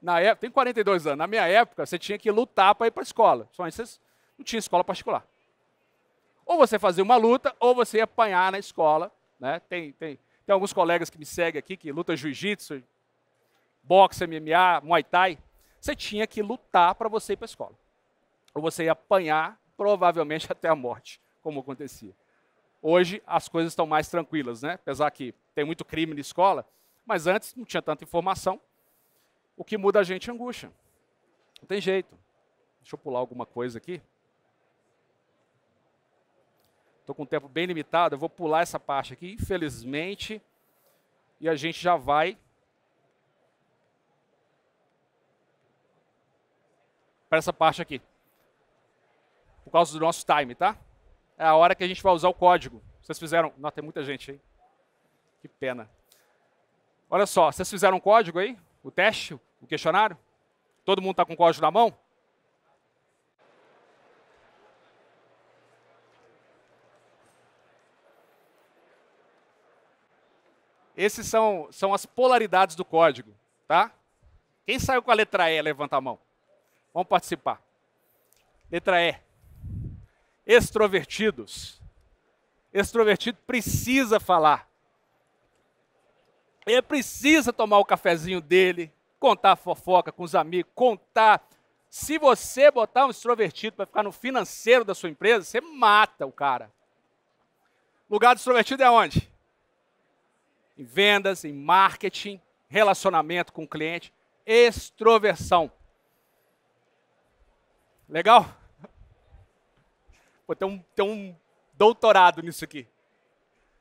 na época, tem 42 anos. Na minha época, você tinha que lutar para ir para a escola. Só antes não tinha escola particular. Ou você fazia uma luta, ou você ia apanhar na escola. Né? Tem, tem, tem alguns colegas que me seguem aqui que lutam jiu-jitsu, boxe, MMA, muay thai. Você tinha que lutar para você ir para a escola. Ou você ia apanhar, provavelmente até a morte, como acontecia. Hoje as coisas estão mais tranquilas, né? Apesar que tem muito crime na escola, mas antes não tinha tanta informação. O que muda a gente é angústia. Não tem jeito. Deixa eu pular alguma coisa aqui. Estou com um tempo bem limitado, eu vou pular essa parte aqui, infelizmente. E a gente já vai. Para essa parte aqui. Por causa do nosso time, tá? É a hora que a gente vai usar o código. Vocês fizeram. Nossa, tem muita gente aí. Que pena. Olha só, vocês fizeram o código aí? O teste? O questionário? Todo mundo está com o código na mão? Esses são, são as polaridades do código, tá? Quem saiu com a letra E, levanta a mão. Vamos participar. Letra E. Extrovertidos. Extrovertido precisa falar. Ele precisa tomar o cafezinho dele, contar fofoca com os amigos, contar. Se você botar um extrovertido para ficar no financeiro da sua empresa, você mata o cara. Lugar do extrovertido é onde? em vendas, em marketing, relacionamento com o cliente, extroversão. Legal? Vou ter um, um doutorado nisso aqui.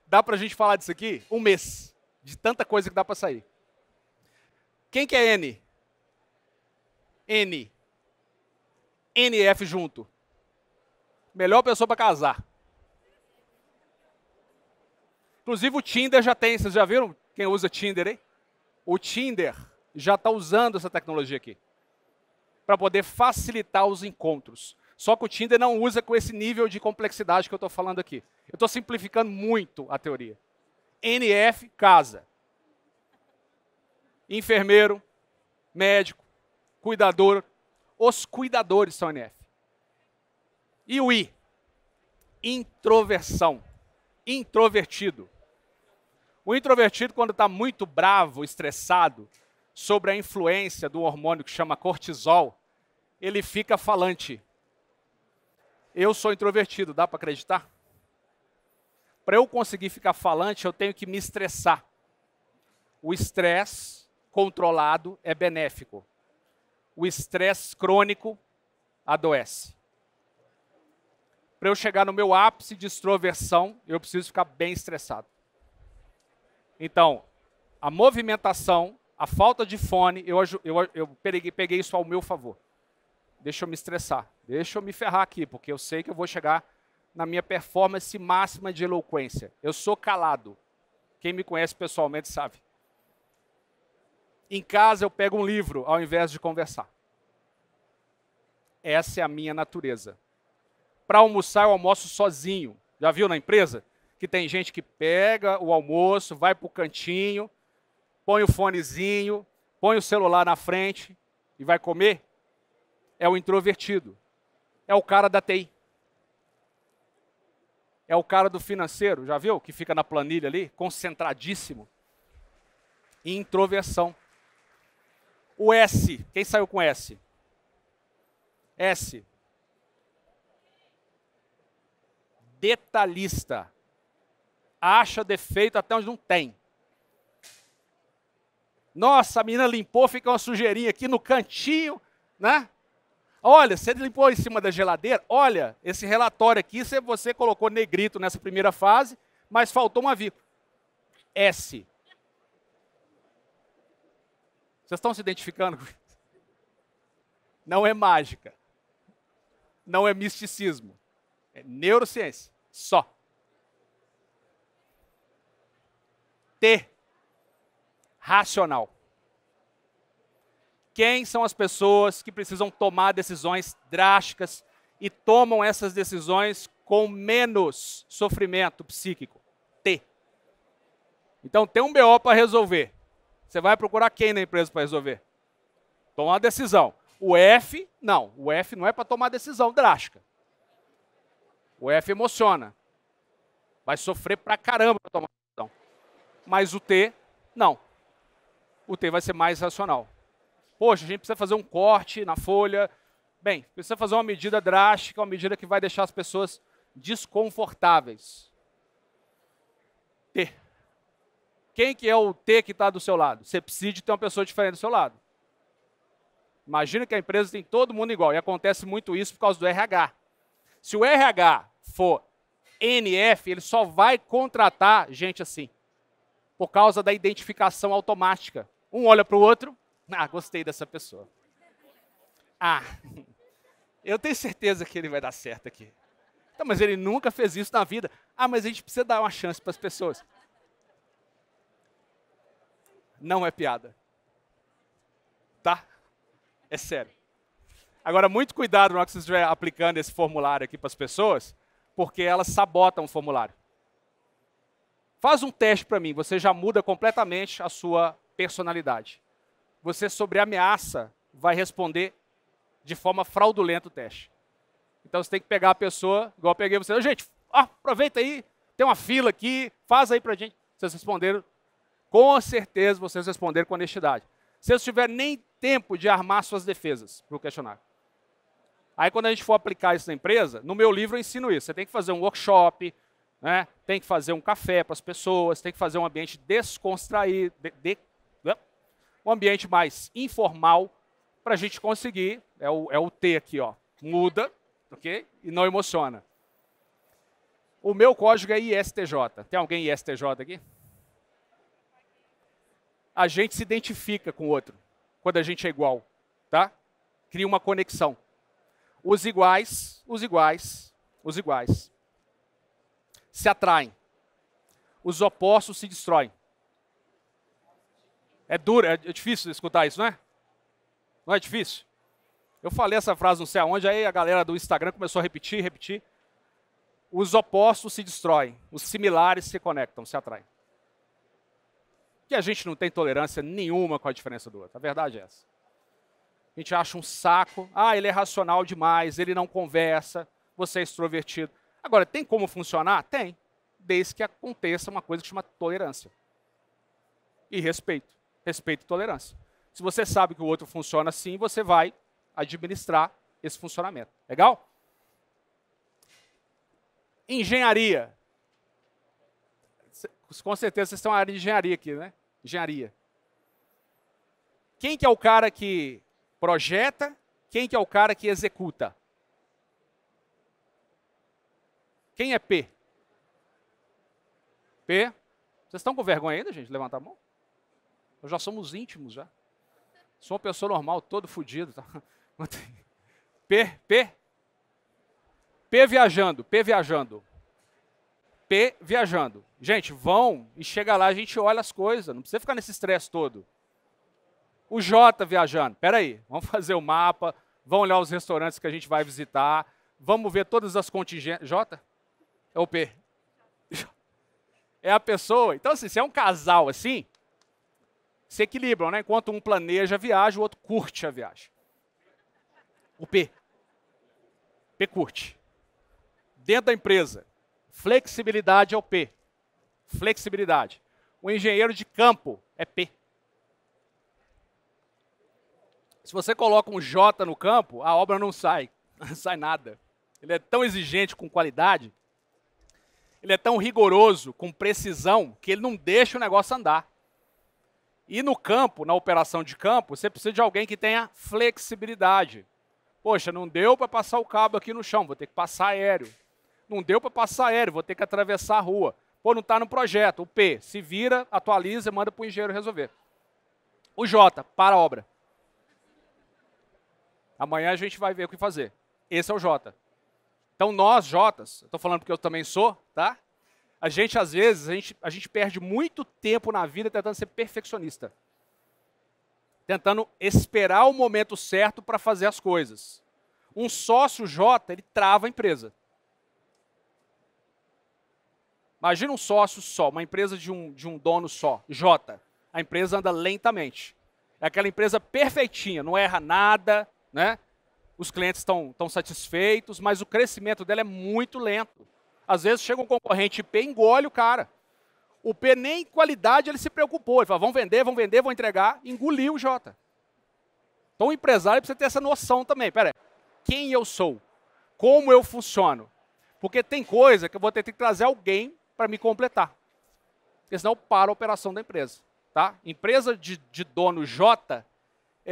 Dá pra gente falar disso aqui um mês, de tanta coisa que dá para sair. Quem que é N? N. N e F junto. Melhor pessoa para casar. Inclusive o Tinder já tem, vocês já viram quem usa Tinder aí? O Tinder já está usando essa tecnologia aqui para poder facilitar os encontros. Só que o Tinder não usa com esse nível de complexidade que eu estou falando aqui. Eu estou simplificando muito a teoria. NF, casa. Enfermeiro, médico, cuidador. Os cuidadores são NF. E o I? Introversão. Introvertido. O introvertido, quando está muito bravo, estressado, sobre a influência do hormônio que chama cortisol, ele fica falante. Eu sou introvertido, dá para acreditar? Para eu conseguir ficar falante, eu tenho que me estressar. O estresse controlado é benéfico. O estresse crônico adoece. Para eu chegar no meu ápice de extroversão, eu preciso ficar bem estressado. Então, a movimentação, a falta de fone, eu, eu, eu peguei, peguei isso ao meu favor. Deixa eu me estressar, deixa eu me ferrar aqui, porque eu sei que eu vou chegar na minha performance máxima de eloquência. Eu sou calado. Quem me conhece pessoalmente sabe. Em casa eu pego um livro ao invés de conversar. Essa é a minha natureza. Para almoçar eu almoço sozinho. Já viu na empresa? que tem gente que pega o almoço, vai para o cantinho, põe o fonezinho, põe o celular na frente e vai comer? É o introvertido. É o cara da TI. É o cara do financeiro, já viu? Que fica na planilha ali, concentradíssimo. Introversão. O S, quem saiu com S? S. Detalhista acha defeito até onde não tem. Nossa, a menina limpou, fica uma sujeirinha aqui no cantinho, né? Olha, você limpou em cima da geladeira, olha, esse relatório aqui, você colocou negrito nessa primeira fase, mas faltou uma vírgula. S. Vocês estão se identificando? Não é mágica. Não é misticismo. É neurociência. Só. T, racional. Quem são as pessoas que precisam tomar decisões drásticas e tomam essas decisões com menos sofrimento psíquico? T. Então tem um BO para resolver. Você vai procurar quem na empresa para resolver? Tomar uma decisão. O F, não. O F não é para tomar decisão drástica. O F emociona. Vai sofrer pra caramba para tomar mas o T não. O T vai ser mais racional. Poxa, a gente precisa fazer um corte na folha. Bem, precisa fazer uma medida drástica, uma medida que vai deixar as pessoas desconfortáveis. T. Quem que é o T que está do seu lado? Você precisa ter uma pessoa diferente do seu lado. Imagina que a empresa tem todo mundo igual. E acontece muito isso por causa do RH. Se o RH for NF, ele só vai contratar gente assim por causa da identificação automática. Um olha para o outro, ah, gostei dessa pessoa. Ah, eu tenho certeza que ele vai dar certo aqui. Então, mas ele nunca fez isso na vida. Ah, mas a gente precisa dar uma chance para as pessoas. Não é piada. Tá? É sério. Agora, muito cuidado na hora que você estiver aplicando esse formulário aqui para as pessoas, porque elas sabotam o formulário. Faz um teste para mim, você já muda completamente a sua personalidade. Você, sobre ameaça, vai responder de forma fraudulenta o teste. Então você tem que pegar a pessoa, igual eu peguei você, gente, ah, aproveita aí, tem uma fila aqui, faz aí a gente. Vocês responderam, com certeza vocês responderam com honestidade. Se vocês tiverem nem tempo de armar suas defesas para o questionário. Aí quando a gente for aplicar isso na empresa, no meu livro eu ensino isso. Você tem que fazer um workshop, né? Tem que fazer um café para as pessoas, tem que fazer um ambiente descontraído, de, de, um ambiente mais informal para a gente conseguir, é o, é o T aqui, ó, muda, ok? E não emociona. O meu código é ISTJ. Tem alguém ISTJ aqui? A gente se identifica com o outro quando a gente é igual, tá? Cria uma conexão. Os iguais, os iguais, os iguais se atraem. Os opostos se destroem. É duro, é, é difícil escutar isso, não é? Não é difícil? Eu falei essa frase não sei aonde, aí a galera do Instagram começou a repetir, repetir. Os opostos se destroem, os similares se conectam, se atraem. Que a gente não tem tolerância nenhuma com a diferença do outro. A verdade é essa. A gente acha um saco. Ah, ele é racional demais, ele não conversa, você é extrovertido. Agora, tem como funcionar? Tem, desde que aconteça uma coisa que chama tolerância. E respeito. Respeito e tolerância. Se você sabe que o outro funciona assim, você vai administrar esse funcionamento. Legal? Engenharia. Com certeza vocês estão na área de engenharia aqui, né? Engenharia. Quem que é o cara que projeta? Quem que é o cara que executa? Quem é P? P. Vocês estão com vergonha ainda, gente? Levantar a mão. Nós já somos íntimos já. Sou uma pessoa normal, todo fodido. Tá? P, P. P viajando, P viajando. P viajando. Gente, vão e chega lá, a gente olha as coisas. Não precisa ficar nesse estresse todo. O J viajando. Peraí, aí, vamos fazer o mapa, vamos olhar os restaurantes que a gente vai visitar, vamos ver todas as contingências. J? É o P. É a pessoa. Então, assim, se é um casal assim, se equilibram, né? Enquanto um planeja a viagem, o outro curte a viagem. O P. P curte. Dentro da empresa, flexibilidade é o P. Flexibilidade. O engenheiro de campo é P. Se você coloca um J no campo, a obra não sai, não sai nada. Ele é tão exigente com qualidade ele é tão rigoroso, com precisão, que ele não deixa o negócio andar. E no campo, na operação de campo, você precisa de alguém que tenha flexibilidade. Poxa, não deu para passar o cabo aqui no chão, vou ter que passar aéreo. Não deu para passar aéreo, vou ter que atravessar a rua. Pô, não está no projeto. O P, se vira, atualiza e manda para o engenheiro resolver. O J, para a obra. Amanhã a gente vai ver o que fazer. Esse é o J. Então nós, Jotas, estou falando porque eu também sou, tá? A gente, às vezes, a gente, a gente perde muito tempo na vida tentando ser perfeccionista. Tentando esperar o momento certo para fazer as coisas. Um sócio J, ele trava a empresa. Imagina um sócio só, uma empresa de um, de um dono só, J. A empresa anda lentamente. É aquela empresa perfeitinha, não erra nada, né? os clientes estão satisfeitos, mas o crescimento dela é muito lento. Às vezes chega um concorrente IP e engole o cara. O P nem qualidade ele se preocupou. Ele fala, vão vender, vão vender, vão entregar. Engoliu o J. Então o empresário precisa ter essa noção também. Pera aí, quem eu sou? Como eu funciono? Porque tem coisa que eu vou ter que trazer alguém para me completar. Porque senão para a operação da empresa. Tá? Empresa de, de dono J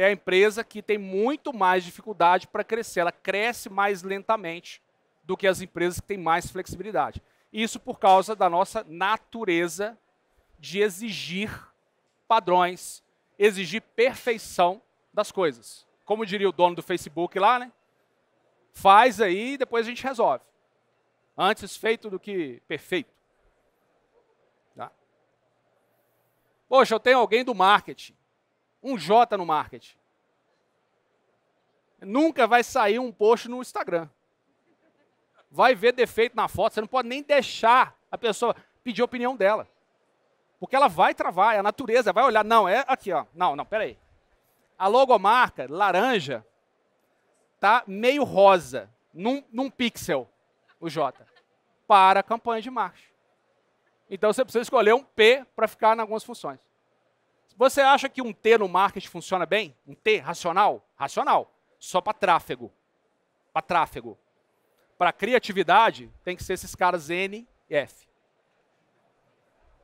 é a empresa que tem muito mais dificuldade para crescer. Ela cresce mais lentamente do que as empresas que têm mais flexibilidade. Isso por causa da nossa natureza de exigir padrões, exigir perfeição das coisas. Como diria o dono do Facebook lá, né? Faz aí e depois a gente resolve. Antes feito do que perfeito. Tá? Poxa, eu tenho alguém do marketing um J no marketing. Nunca vai sair um post no Instagram. Vai ver defeito na foto, você não pode nem deixar a pessoa pedir a opinião dela. Porque ela vai travar, é a natureza, vai olhar, não, é aqui, ó. Não, não, peraí. A logomarca laranja tá meio rosa, num, num pixel, o J, para a campanha de março. Então você precisa escolher um P para ficar em algumas funções. Você acha que um T no marketing funciona bem? Um T racional? Racional. Só para tráfego. Para tráfego. Para criatividade, tem que ser esses caras N e F.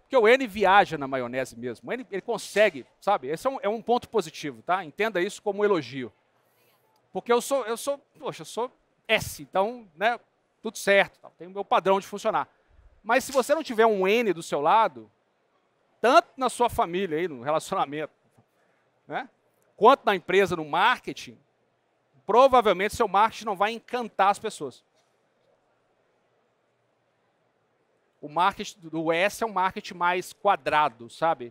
Porque o N viaja na maionese mesmo. O N, ele consegue, sabe? Esse é um, é um ponto positivo, tá? Entenda isso como um elogio. Porque eu sou, eu sou, poxa, eu sou S, então, né? Tudo certo. Tá? Tem o meu padrão de funcionar. Mas se você não tiver um N do seu lado, tanto na sua família, aí, no relacionamento, né? quanto na empresa, no marketing, provavelmente seu marketing não vai encantar as pessoas. O marketing do S é um marketing mais quadrado, sabe?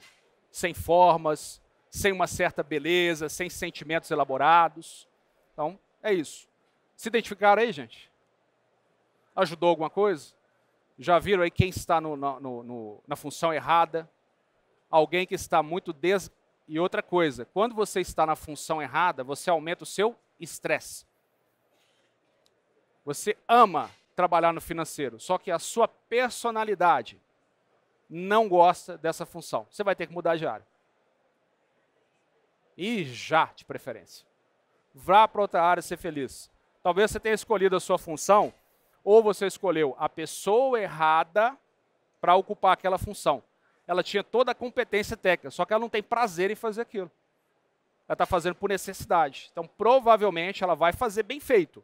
Sem formas, sem uma certa beleza, sem sentimentos elaborados. Então, é isso. Se identificaram aí, gente? Ajudou alguma coisa? Já viram aí quem está no, no, no, na função errada? alguém que está muito des... E outra coisa, quando você está na função errada, você aumenta o seu estresse. Você ama trabalhar no financeiro, só que a sua personalidade não gosta dessa função. Você vai ter que mudar de área. E já, de preferência. Vá para outra área ser feliz. Talvez você tenha escolhido a sua função, ou você escolheu a pessoa errada para ocupar aquela função ela tinha toda a competência técnica, só que ela não tem prazer em fazer aquilo. Ela está fazendo por necessidade. Então, provavelmente, ela vai fazer bem feito.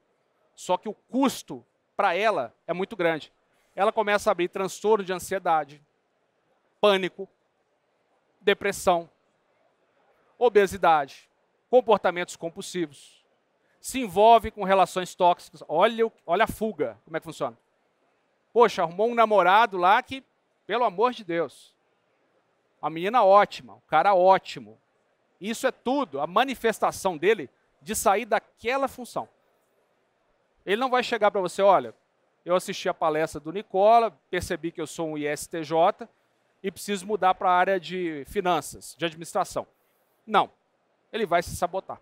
Só que o custo para ela é muito grande. Ela começa a abrir transtorno de ansiedade, pânico, depressão, obesidade, comportamentos compulsivos. Se envolve com relações tóxicas. Olha, olha a fuga, como é que funciona. Poxa, arrumou um namorado lá que, pelo amor de Deus, a menina ótima, o cara ótimo. Isso é tudo, a manifestação dele de sair daquela função. Ele não vai chegar para você, olha, eu assisti a palestra do Nicola, percebi que eu sou um ISTJ e preciso mudar para a área de finanças, de administração. Não. Ele vai se sabotar.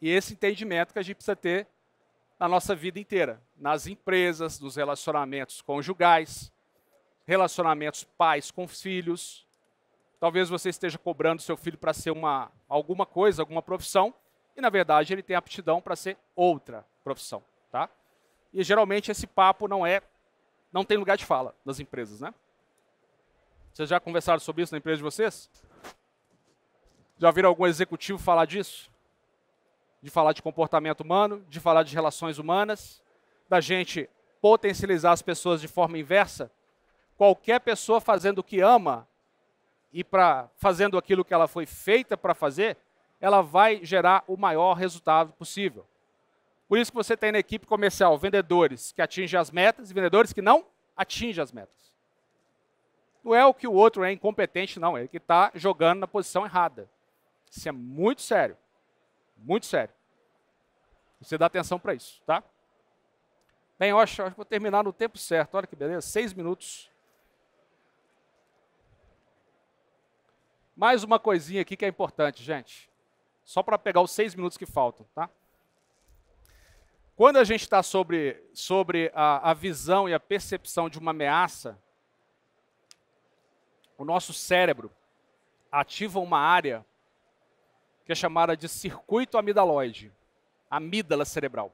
E esse entendimento que a gente precisa ter na nossa vida inteira, nas empresas, nos relacionamentos conjugais, relacionamentos pais com filhos, Talvez você esteja cobrando seu filho para ser uma, alguma coisa, alguma profissão, e na verdade ele tem aptidão para ser outra profissão, tá? E geralmente esse papo não é, não tem lugar de fala nas empresas, né? Vocês já conversaram sobre isso na empresa de vocês? Já viram algum executivo falar disso? De falar de comportamento humano, de falar de relações humanas, da gente potencializar as pessoas de forma inversa? Qualquer pessoa fazendo o que ama e para fazendo aquilo que ela foi feita para fazer, ela vai gerar o maior resultado possível. Por isso que você tem na equipe comercial vendedores que atingem as metas e vendedores que não atingem as metas. Não é o que o outro é incompetente, não. É ele que está jogando na posição errada. Isso é muito sério. Muito sério. Você dá atenção para isso, tá? Bem, eu acho, acho que vou terminar no tempo certo. Olha que beleza, seis minutos. Mais uma coisinha aqui que é importante, gente. Só para pegar os seis minutos que faltam, tá? Quando a gente está sobre, sobre a, a visão e a percepção de uma ameaça, o nosso cérebro ativa uma área que é chamada de circuito amidaloide, amígdala cerebral.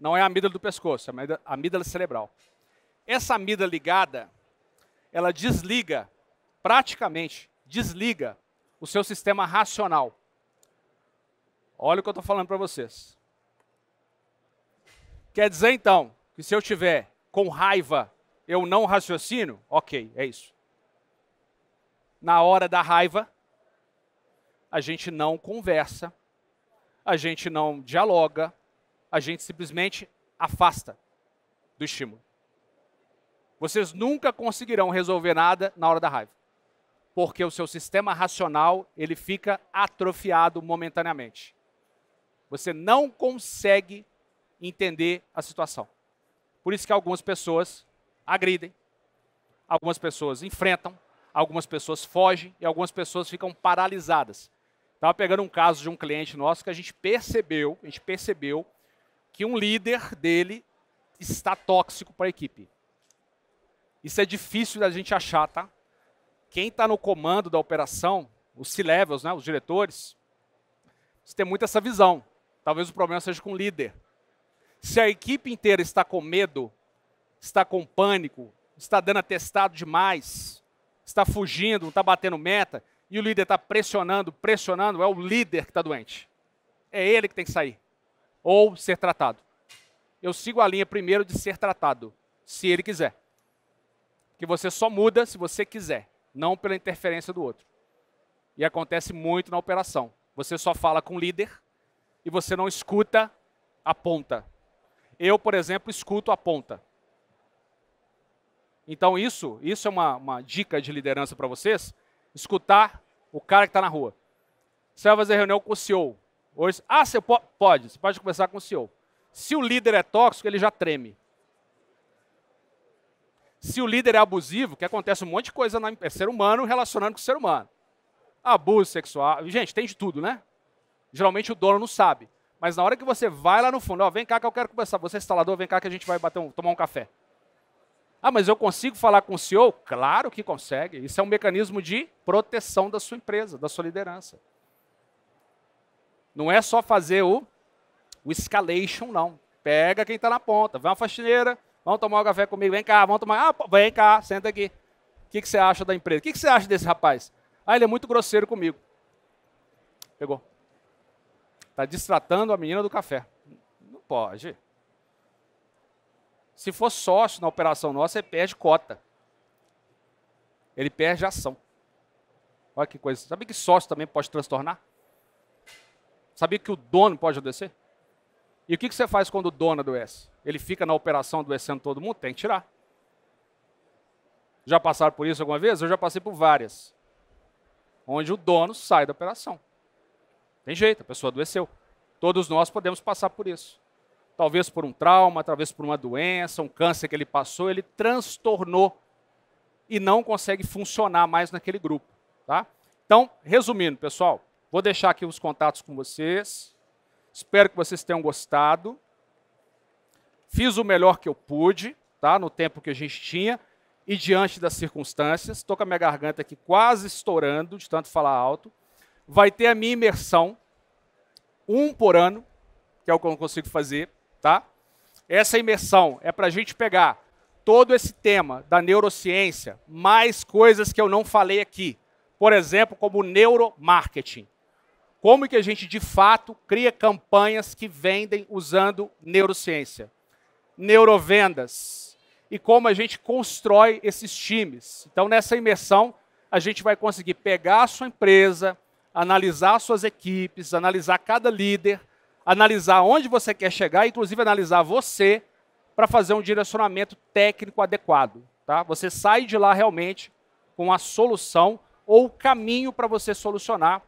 Não é a amígdala do pescoço, é a amígdala cerebral. Essa amígdala ligada, ela desliga praticamente desliga o seu sistema racional. Olha o que eu estou falando para vocês. Quer dizer então que se eu tiver com raiva, eu não raciocino? Ok, é isso. Na hora da raiva, a gente não conversa, a gente não dialoga, a gente simplesmente afasta do estímulo. Vocês nunca conseguirão resolver nada na hora da raiva porque o seu sistema racional ele fica atrofiado momentaneamente. Você não consegue entender a situação. Por isso que algumas pessoas agridem, algumas pessoas enfrentam, algumas pessoas fogem e algumas pessoas ficam paralisadas. Estava pegando um caso de um cliente nosso que a gente percebeu, a gente percebeu que um líder dele está tóxico para a equipe. Isso é difícil da gente achar, tá? quem está no comando da operação, os C-levels, né, os diretores, você tem muito essa visão. Talvez o problema seja com o líder. Se a equipe inteira está com medo, está com pânico, está dando atestado demais, está fugindo, não está batendo meta, e o líder está pressionando, pressionando, é o líder que está doente. É ele que tem que sair. Ou ser tratado. Eu sigo a linha primeiro de ser tratado, se ele quiser. Que você só muda se você quiser não pela interferência do outro. E acontece muito na operação. Você só fala com o líder e você não escuta a ponta. Eu, por exemplo, escuto a ponta. Então isso, isso é uma, uma dica de liderança para vocês, escutar o cara que está na rua. Você vai fazer reunião com o CEO. Hoje, ah, você pode, você pode conversar com o CEO. Se o líder é tóxico, ele já treme. Se o líder é abusivo, que acontece um monte de coisa, na, é ser humano relacionando com o ser humano. Abuso sexual, gente, tem de tudo, né? Geralmente o dono não sabe. Mas na hora que você vai lá no fundo, ó, vem cá que eu quero conversar, você é instalador, vem cá que a gente vai bater um, tomar um café. Ah, mas eu consigo falar com o CEO? Claro que consegue. Isso é um mecanismo de proteção da sua empresa, da sua liderança. Não é só fazer o, o escalation, não. Pega quem está na ponta, vai uma faxineira, Vamos tomar um café comigo, vem cá, vamos tomar. Ah, vem cá, senta aqui. O que, que você acha da empresa? O que, que você acha desse rapaz? Ah, ele é muito grosseiro comigo. Pegou. Está distratando a menina do café. Não pode. Se for sócio na operação nossa, ele perde cota. Ele perde ação. Olha que coisa. Sabe que sócio também pode transtornar? Sabia que o dono pode adoecer? E o que, você faz quando o dono adoece? Ele fica na operação adoecendo todo mundo? Tem que tirar. Já passaram por isso alguma vez? Eu já passei por várias. Onde o dono sai da operação. Tem jeito, a pessoa adoeceu. Todos nós podemos passar por isso. Talvez por um trauma, talvez por uma doença, um câncer que ele passou, ele transtornou e não consegue funcionar mais naquele grupo. Tá? Então, resumindo, pessoal, vou deixar aqui os contatos com vocês. Espero que vocês tenham gostado. Fiz o melhor que eu pude, tá? No tempo que a gente tinha e diante das circunstâncias. Estou com a minha garganta aqui quase estourando de tanto falar alto. Vai ter a minha imersão, um por ano, que é o que eu não consigo fazer, tá? Essa imersão é para a gente pegar todo esse tema da neurociência, mais coisas que eu não falei aqui. Por exemplo, como neuromarketing. Como que a gente, de fato, cria campanhas que vendem usando neurociência? Neurovendas. E como a gente constrói esses times. Então, nessa imersão, a gente vai conseguir pegar a sua empresa, analisar suas equipes, analisar cada líder, analisar onde você quer chegar, inclusive analisar você, para fazer um direcionamento técnico adequado. Tá? Você sai de lá realmente com a solução ou o caminho para você solucionar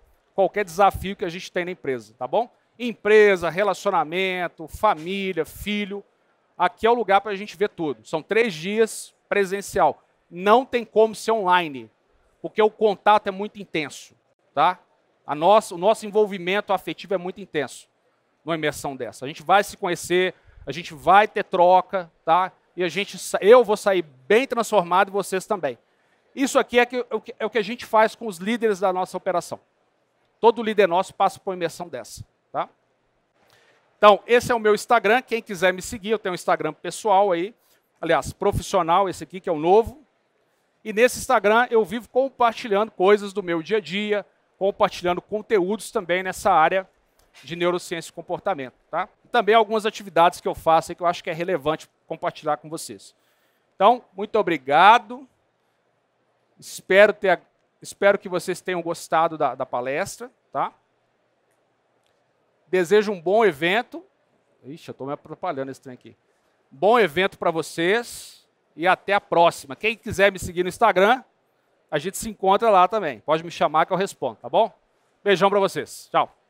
qualquer desafio que a gente tem na empresa, tá bom? Empresa, relacionamento, família, filho. Aqui é o lugar para a gente ver tudo. São três dias presencial. Não tem como ser online, porque o contato é muito intenso, tá? A nossa, o nosso envolvimento afetivo é muito intenso numa imersão dessa. A gente vai se conhecer, a gente vai ter troca, tá? E a gente, eu vou sair bem transformado e vocês também. Isso aqui é, que, é o que é a gente faz com os líderes da nossa operação. Todo líder nosso passa por uma imersão dessa, tá? Então, esse é o meu Instagram. Quem quiser me seguir, eu tenho um Instagram pessoal aí. Aliás, profissional, esse aqui que é o novo. E nesse Instagram eu vivo compartilhando coisas do meu dia a dia, compartilhando conteúdos também nessa área de neurociência e comportamento, tá? Também algumas atividades que eu faço aí que eu acho que é relevante compartilhar com vocês. Então, muito obrigado. Espero ter Espero que vocês tenham gostado da, da palestra, tá? Desejo um bom evento. Ixi, eu estou me atrapalhando esse trem aqui. Bom evento para vocês e até a próxima. Quem quiser me seguir no Instagram, a gente se encontra lá também. Pode me chamar que eu respondo, tá bom? Beijão para vocês. Tchau.